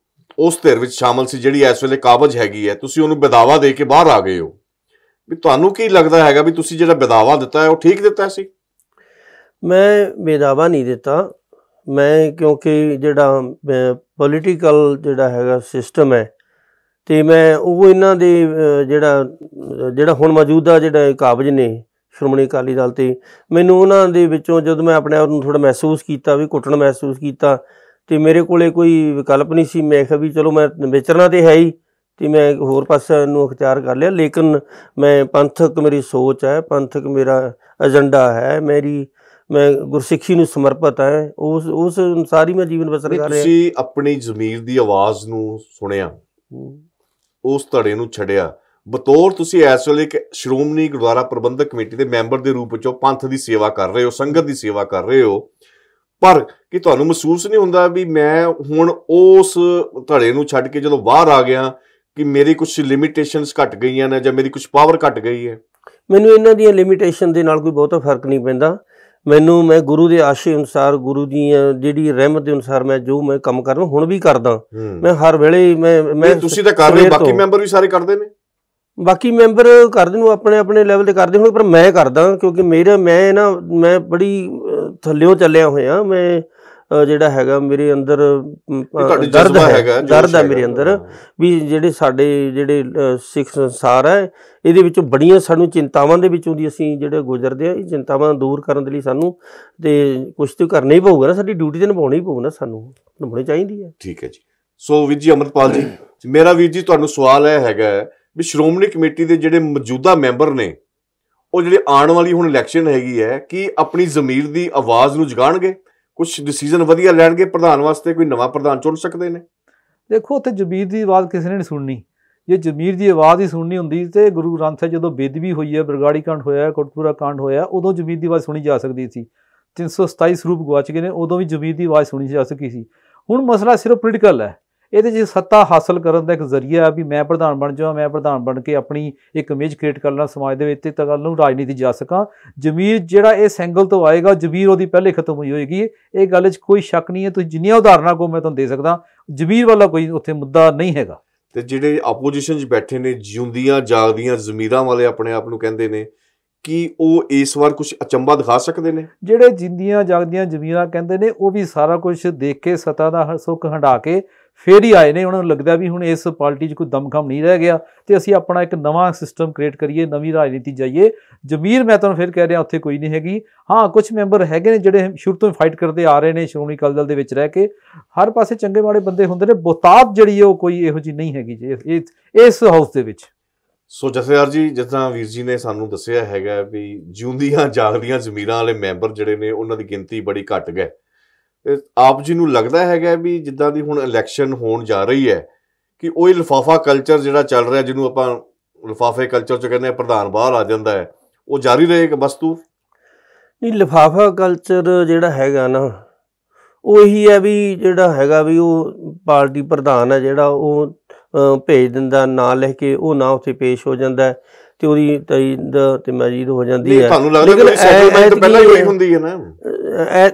ਉਸ ਧਿਰ ਵਿੱਚ ਸ਼ਾਮਲ ਸੀ ਜਿਹੜੀ ਇਸ ਵੇਲੇ ਕਾਬਜ ਹੈਗੀ ਹੈ ਤੁਸੀਂ ਉਹਨੂੰ ਬਦਾਵਾ ਦੇ ਕੇ ਬਾਹਰ ਆ ਗਏ ਹੋ ਵੀ ਤੁਹਾਨੂੰ ਕੀ ਲੱਗਦਾ ਹੈਗਾ ਵੀ ਤੁਸੀਂ ਜਿਹੜਾ ਬਦਾਵਾ ਦਿੱਤਾ ਹੈ ਉਹ ਠੀਕ ਦਿੱਤਾ ਸੀ ਮੈਂ ਬਦਾਵਾ ਨਹੀਂ ਦਿੱਤਾ ਮੈਂ ਕਿਉਂਕਿ ਜਿਹੜਾ ਪੋਲੀਟੀਕਲ ਜਿਹੜਾ ਹੈਗਾ ਸਿਸਟਮ ਹੈ ਤੇ ਮੈਂ ਉਹ ਇਹਨਾਂ ਦੇ ਜਿਹੜਾ ਜਿਹੜਾ ਹੁਣ ਮੌਜੂਦਾ ਜਿਹੜਾ ਕਾਬਜ ਨੇ ਸ਼੍ਰੋਮਣੀ ਅਕਾਲੀ ਦਲ ਤੇ ਮੈਨੂੰ ਉਹਨਾਂ ਦੇ ਵਿੱਚੋਂ ਜਦੋਂ ਮੈਂ ਆਪਣੇ ਆਪ ਨੂੰ ਥੋੜਾ ਮਹਿਸੂਸ ਕੀਤਾ ਵੀ ਘੁੱਟਣ ਮਹਿਸੂਸ ਕੀਤਾ ਤੇ ਮੇਰੇ ਕੋਲੇ ਕੋਈ ਵਿਕਲਪ ਨਹੀਂ ਸੀ ਮੈਂ ਕਿਹਾ ਵੀ ਚਲੋ ਮੈਂ ਵਿਚਰਨਾ ਤੇ ਹੈ ਹੀ ਤੇ ਮੈਂ ਹੋਰ ਪਾਸੇ ਨੂੰ ਅਖਤਿਆਰ ਕਰ ਲਿਆ ਲੇਕਿਨ ਮੈਂ ਪੰਥਕ ਮੇਰੀ ਸੋਚ ਹੈ ਪੰਥਕ ਮੇਰਾ ਏਜੰਡਾ ਹੈ ਮੇਰੀ ਮੈਂ ਗੁਰਸਿੱਖੀ ਨੂੰ ਸਮਰਪਿਤ ਹਾਂ ਉਸ ਉਸ ਅਨੁਸਾਰ ਹੀ ਮੈਂ ਜੀਵਨ ਬਸਰ ਕਰ ਰਿਹਾ ਤੁਸੀਂ ਆਪਣੀ ਜ਼ਮੀਰ ਦੀ ਆਵਾਜ਼ ਨੂੰ ਸੁਣਿਆ ਉਸ ਧੜੇ ਨੂੰ ਛੱਡਿਆ ਬਤੌਰ ਤੁਸੀਂ ਇਸ ਵੇਲੇ ਇੱਕ ਸ਼੍ਰੋਮਣੀ ਗੁਰਦੁਆਰਾ ਪ੍ਰਬੰਧਕ ਕਮੇਟੀ ਦੇ ਮੈਂਬਰ ਦੇ ਰੂਪ ਵਿੱਚੋਂ ਪੰਥ ਦੀ ਸੇਵਾ ਕਰ ਰਹੇ ਹੋ ਸੰਗਤ ਦੀ ਸੇਵਾ ਕਰ ਰਹੇ ਹੋ ਪਰ ਕਿ ਤੁਹਾਨੂੰ ਮਹਿਸੂਸ ਨਹੀਂ ਹੁੰਦਾ ਵੀ ਮੈਂ ਹੁਣ ਉਸ ਧੜੇ ਨੂੰ ਛੱਡ ਕੇ ਜਦੋਂ ਬਾਹਰ ਆ ਗਿਆ ਕਿ ਮੇਰੀ ਕੁਝ ਲਿਮਿਟੇਸ਼ਨਸ ਘਟ ਗਈਆਂ ਨੇ ਜਾਂ ਮੇਰੀ ਕੁਝ ਪਾਵਰ ਘਟ ਗਈ ਹੈ ਮੈਨੂੰ ਇਹਨਾਂ ਦੀਆਂ ਲਿਮਿਟੇਸ਼ਨ ਦੇ ਨਾਲ ਕੋਈ ਬਹੁਤਾ ਫਰਕ ਨਹੀਂ ਪੈਂਦਾ ਮੈਨੂੰ ਮੈਂ ਗੁਰੂ ਦੇ ਆਸ਼ੇ ਅਨੁਸਾਰ ਗੁਰੂ ਦੀ ਜਿਹੜੀ ਰਹਿਮਤ ਦੇ ਅਨੁਸਾਰ ਮੈਂ ਜੋ ਮੈਂ ਕੰਮ ਕਰ ਰਿਹਾ ਹੁਣ ਵੀ ਕਰਦਾ ਮੈਂ ਹਰ ਵੇਲੇ ਮੈਂ ਮੈਂ ਤੁਸੀਂ ਤਾਂ ਕਰ ਰਹੇ ਬਾਕੀ ਮੈਂਬਰ ਵੀ ਸਾਰੇ ਕਰਦੇ ਨੇ ਬਾਕੀ ਮੈਂਬਰ ਕਰਦੇ ਨੂੰ ਆਪਣੇ ਆਪਣੇ ਲੈਵਲ ਤੇ ਕਰਦੇ ਹੁਣ ਪਰ ਮੈਂ ਕਰਦਾ ਕਿਉਂਕਿ ਮੇਰਾ ਮੈਂ ਨਾ ਮੈਂ ਬੜੀ ਥੱਲਿਓਂ ਚੱਲਿਆ ਹੋਇਆ ਮੈਂ ਜਿਹੜਾ ਹੈਗਾ ਮੇਰੇ ਅੰਦਰ ਦਰਦ ਹੈਗਾ ਦਰਦ ਹੈ ਮੇਰੇ ਅੰਦਰ ਵੀ ਜਿਹੜੇ ਸਾਡੇ ਜਿਹੜੇ ਸਿੱਖ ਸੰਸਾਰ ਹੈ ਇਹਦੇ ਵਿੱਚੋਂ ਬੜੀਆਂ ਸਾਨੂੰ ਚਿੰਤਾਵਾਂ ਦੇ ਵਿੱਚੋਂ ਦੀ ਅਸੀਂ ਜਿਹੜੇ ਗੁਜ਼ਰਦੇ ਆ ਇਹ ਚਿੰਤਾਵਾਂ ਦੂਰ ਕਰਨ ਦੇ ਲਈ ਸਾਨੂੰ ਤੇ ਕੁਝ ਤੇ ਕਰਨਾ ਹੀ ਪਊਗਾ ਨਾ ਸਾਡੀ ਡਿਊਟੀ ਤੇ ਨਿਭਾਉਣੀ ਪਊਗਾ ਨਾ ਸਾਨੂੰ ਨਿਭਾਉਣੀ ਚਾਹੀਦੀ ਹੈ ਠੀਕ ਹੈ ਜੀ ਸੋ ਵੀਰ ਜੀ ਅਮਰਪਾਲ ਜੀ ਮੇਰਾ ਵੀਰ ਜੀ ਤੁਹਾਨੂੰ ਸਵਾਲ ਹੈ ਹੈਗਾ ਵੀ ਸ਼੍ਰੋਮਣੀ ਕਮੇਟੀ ਦੇ ਜਿਹੜੇ ਮੌਜੂਦਾ ਮੈਂਬਰ ਨੇ ਉਹ ਜਿਹੜੇ ਆਉਣ ਵਾਲੀ ਹੁਣ ਇਲੈਕਸ਼ਨ ਹੈਗੀ ਹੈ ਕਿ ਆਪਣੀ ਜ਼ਮੀਰ ਦੀ ਆਵਾਜ਼ ਨੂੰ ਜਗਾਣਗੇ ਕੁਝ ਡਿਸੀਜਨ ਵਧੀਆ ਲੈਣਗੇ ਪ੍ਰਧਾਨ ਵਾਸਤੇ ਕੋਈ ਨਵਾਂ ਪ੍ਰਧਾਨ ਚੁਣ ਸਕਦੇ ਨੇ ਦੇਖੋ ਉੱਥੇ ਜਮੀਰ ਦੀ ਆਵਾਜ਼ ਕਿਸੇ ਨੇ ਨਹੀਂ ਸੁਣਨੀ ਜੇ ਜਮੀਰ ਦੀ ਆਵਾਜ਼ ਹੀ ਸੁਣਨੀ ਹੁੰਦੀ ਤੇ ਗੁਰੂ ਗ੍ਰੰਥ ਸਾਹਿਬ ਜਦੋਂ ਬੇਦਵੀ ਹੋਈ ਹੈ ਬਰਗਾੜੀ ਕਾਂਡ ਹੋਇਆ ਕੋਟਪੂਰਾ ਕਾਂਡ ਹੋਇਆ ਉਦੋਂ ਜਮੀਰ ਦੀ ਆਵਾਜ਼ ਸੁਣੀ ਜਾ ਸਕਦੀ ਸੀ 327 ਸਰੂਪ ਗਵਾਚ ਗਏ ਨੇ ਉਦੋਂ ਵੀ ਜਮੀਰ ਦੀ ਆਵਾਜ਼ ਸੁਣੀ ਜਾ ਸਕੀ ਸੀ ਹੁਣ ਮਸਲਾ ਸਿਰਫ ਪੋਲੀਟੀਕਲ ਹੈ ਇਹਦੇ ਜੀ ਸੱਤਾ ਹਾਸਲ ਕਰਨ ਦਾ ਇੱਕ ਜ਼ਰੀਆ ਵੀ ਮੈਂ ਪ੍ਰਧਾਨ ਬਣ ਜਾਵਾਂ ਮੈਂ ਪ੍ਰਧਾਨ ਬਣ ਕੇ ਆਪਣੀ ਇੱਕ ਇਮੇਜ ਕ੍ਰੀਏਟ ਕਰ ਲਾਂ ਸਮਾਜ ਦੇ ਵਿੱਚ ਤੇ ਤਾਂ ਗੱਲ ਨੂੰ ਰਾਜਨੀਤੀ ਜਾ ਸਕਾਂ ਜ਼ਮੀਰ ਜਿਹੜਾ ਇਹ ਸੈਂਗਲ ਤੋਂ ਆਏਗਾ ਜ਼ਮੀਰ ਉਹਦੀ ਪਹਿਲੇ ਖਤਮ ਹੋਈ ਹੋਏਗੀ ਇਹ ਗੱਲ 'ਚ ਕੋਈ ਸ਼ੱਕ ਨਹੀਂ ਹੈ ਤੁਸੀਂ ਜਿੰਨੀਆਂ ਉਦਾਹਰਨਾਂ ਕੋ ਮੈਂ ਤੁਹਾਨੂੰ ਦੇ ਸਕਦਾ ਜ਼ਮੀਰ ਵਾਲਾ ਕੋਈ ਉੱਥੇ ਮੁੱਦਾ ਨਹੀਂ ਹੈਗਾ ਤੇ ਜਿਹੜੇ ਆਪੋਜੀਸ਼ਨ 'ਚ ਬੈਠੇ ਨੇ ਜਿਉਂਦੀਆਂ ਜਾਗਦੀਆਂ ਜ਼ਮੀਰਾਂ ਵਾਲੇ ਆਪਣੇ ਆਪ ਨੂੰ ਕਹਿੰਦੇ ਨੇ ਕਿ ਉਹ ਇਸ ਵਾਰ ਕੁਝ ਅਚੰਬਾ ਦਿਖਾ ਸਕਦੇ ਨੇ ਜਿਹੜੇ ਜਿੰਦੀਆਂ ਜਾਗਦੀਆਂ ਜ਼ਮੀਰਾਂ ਕਹਿੰਦੇ ਨੇ ਉਹ ਵੀ ਸਾਰਾ ਕੁਝ ਦੇਖ ਕੇ ਸਤਾ ਦਾ ਸੁੱਖ ਹੰਡਾ ਕੇ ਫੇਰ ਹੀ ਆਏ ਨੇ ਉਹਨਾਂ ਨੂੰ ਲੱਗਦਾ ਵੀ ਹੁਣ ਇਸ ਪਾਰਟੀ 'ਚ ਕੋਈ ਦਮਖਮ ਨਹੀਂ ਰਹਿ ਗਿਆ ਤੇ ਅਸੀਂ ਆਪਣਾ ਇੱਕ ਨਵਾਂ ਸਿਸਟਮ ਕ੍ਰੀਏਟ ਕਰੀਏ ਨਵੀਂ ਰਾਜਨੀਤੀ ਜਾਈਏ ਜਮੀਰ ਮੈਂ ਤੁਹਾਨੂੰ ਫੇਰ ਕਹਿ ਰਿਹਾ ਉੱਥੇ ਕੋਈ ਨਹੀਂ ਹੈਗੀ ਹਾਂ ਕੁਝ ਮੈਂਬਰ ਹੈਗੇ ਨੇ ਜਿਹੜੇ ਸ਼ੁਰੂ ਤੋਂ ਫਾਈਟ ਕਰਦੇ ਆ ਰਹੇ ਨੇ ਸ਼੍ਰੋਮਣੀ ਅਕਾਲੀ ਦਲ ਦੇ ਵਿੱਚ ਰਹਿ ਕੇ ਹਰ ਪਾਸੇ ਚੰਗੇ ਮਾੜੇ ਬੰਦੇ ਹੁੰਦੇ ਨੇ ਬੋਤਾਬ ਜਿਹੜੀ ਉਹ ਕੋਈ ਇਹੋ ਜੀ ਨਹੀਂ ਹੈਗੀ ਜੀ ਇਸ ਹਾਊਸ ਦੇ ਵਿੱਚ ਸੋ ਜਸੇਰ ਜੀ ਜਿੱਦਾਂ ਵੀਰ ਜੀ ਨੇ ਸਾਨੂੰ ਦੱਸਿਆ ਹੈਗਾ ਵੀ ਜਿਉਂਦੀਆਂ ਜਾਗਦੀਆਂ ਜ਼ਮੀਰਾਂ ਵਾਲੇ ਮੈਂਬਰ ਜਿਹੜੇ ਨੇ ਉਹਨਾਂ ਦੀ ਗਿਣਤੀ ਬੜੀ ਘਟ ਗਈ ਆਪ ਜੀ ਨੂੰ ਲੱਗਦਾ ਹੈਗਾ ਵੀ ਜਿੱਦਾਂ ਦੀ ਹੁਣ ਇਲੈਕਸ਼ਨ ਹੋਣ ਜਾ ਰਹੀ ਹੈ ਕਿ ਉਹ ਲਫਾਫਾ ਕਲਚਰ ਜਿਹੜਾ ਚੱਲ ਰਿਹਾ ਜਿਹਨੂੰ ਆਪਾਂ ਲਫਾਫੇ ਕਲਚਰ ਚ ਕਹਿੰਦੇ ਆ ਪ੍ਰਧਾਨ ਬਾਹਰ ਆ ਜਾਂਦਾ ਹੈ ਉਹ ਜਾਰੀ ਰਹੇਗਾ ਵਸਤੂ ਨਹੀਂ ਲਫਾਫਾ ਕਲਚਰ ਜਿਹੜਾ ਹੈਗਾ ਨਾ ਉਹ ਹੈ ਵੀ ਜਿਹੜਾ ਹੈਗਾ ਵੀ ਉਹ ਪਾਰਟੀ ਪ੍ਰਧਾਨ ਹੈ ਜਿਹੜਾ ਉਹ ਭੇਜ ਦਿੰਦਾ ਨਾਂ ਲਿਖ ਕੇ ਉਹ ਨਾ ਉੱਥੇ ਪੇਸ਼ ਹੋ ਜਾਂਦਾ ਤੇ ਉਹਦੀ ਤਾਈਦ ਤੇ ਮਜੀਦ ਹੋ ਜਾਂਦੀ ਹੈ ਤੁਹਾਨੂੰ ਲੱਗਦਾ ਕਿ ਸੈਟਲਮੈਂਟ ਪਹਿਲਾਂ ਹੀ ਹੋਈ ਹੁੰਦੀ ਹੈ ਨਾ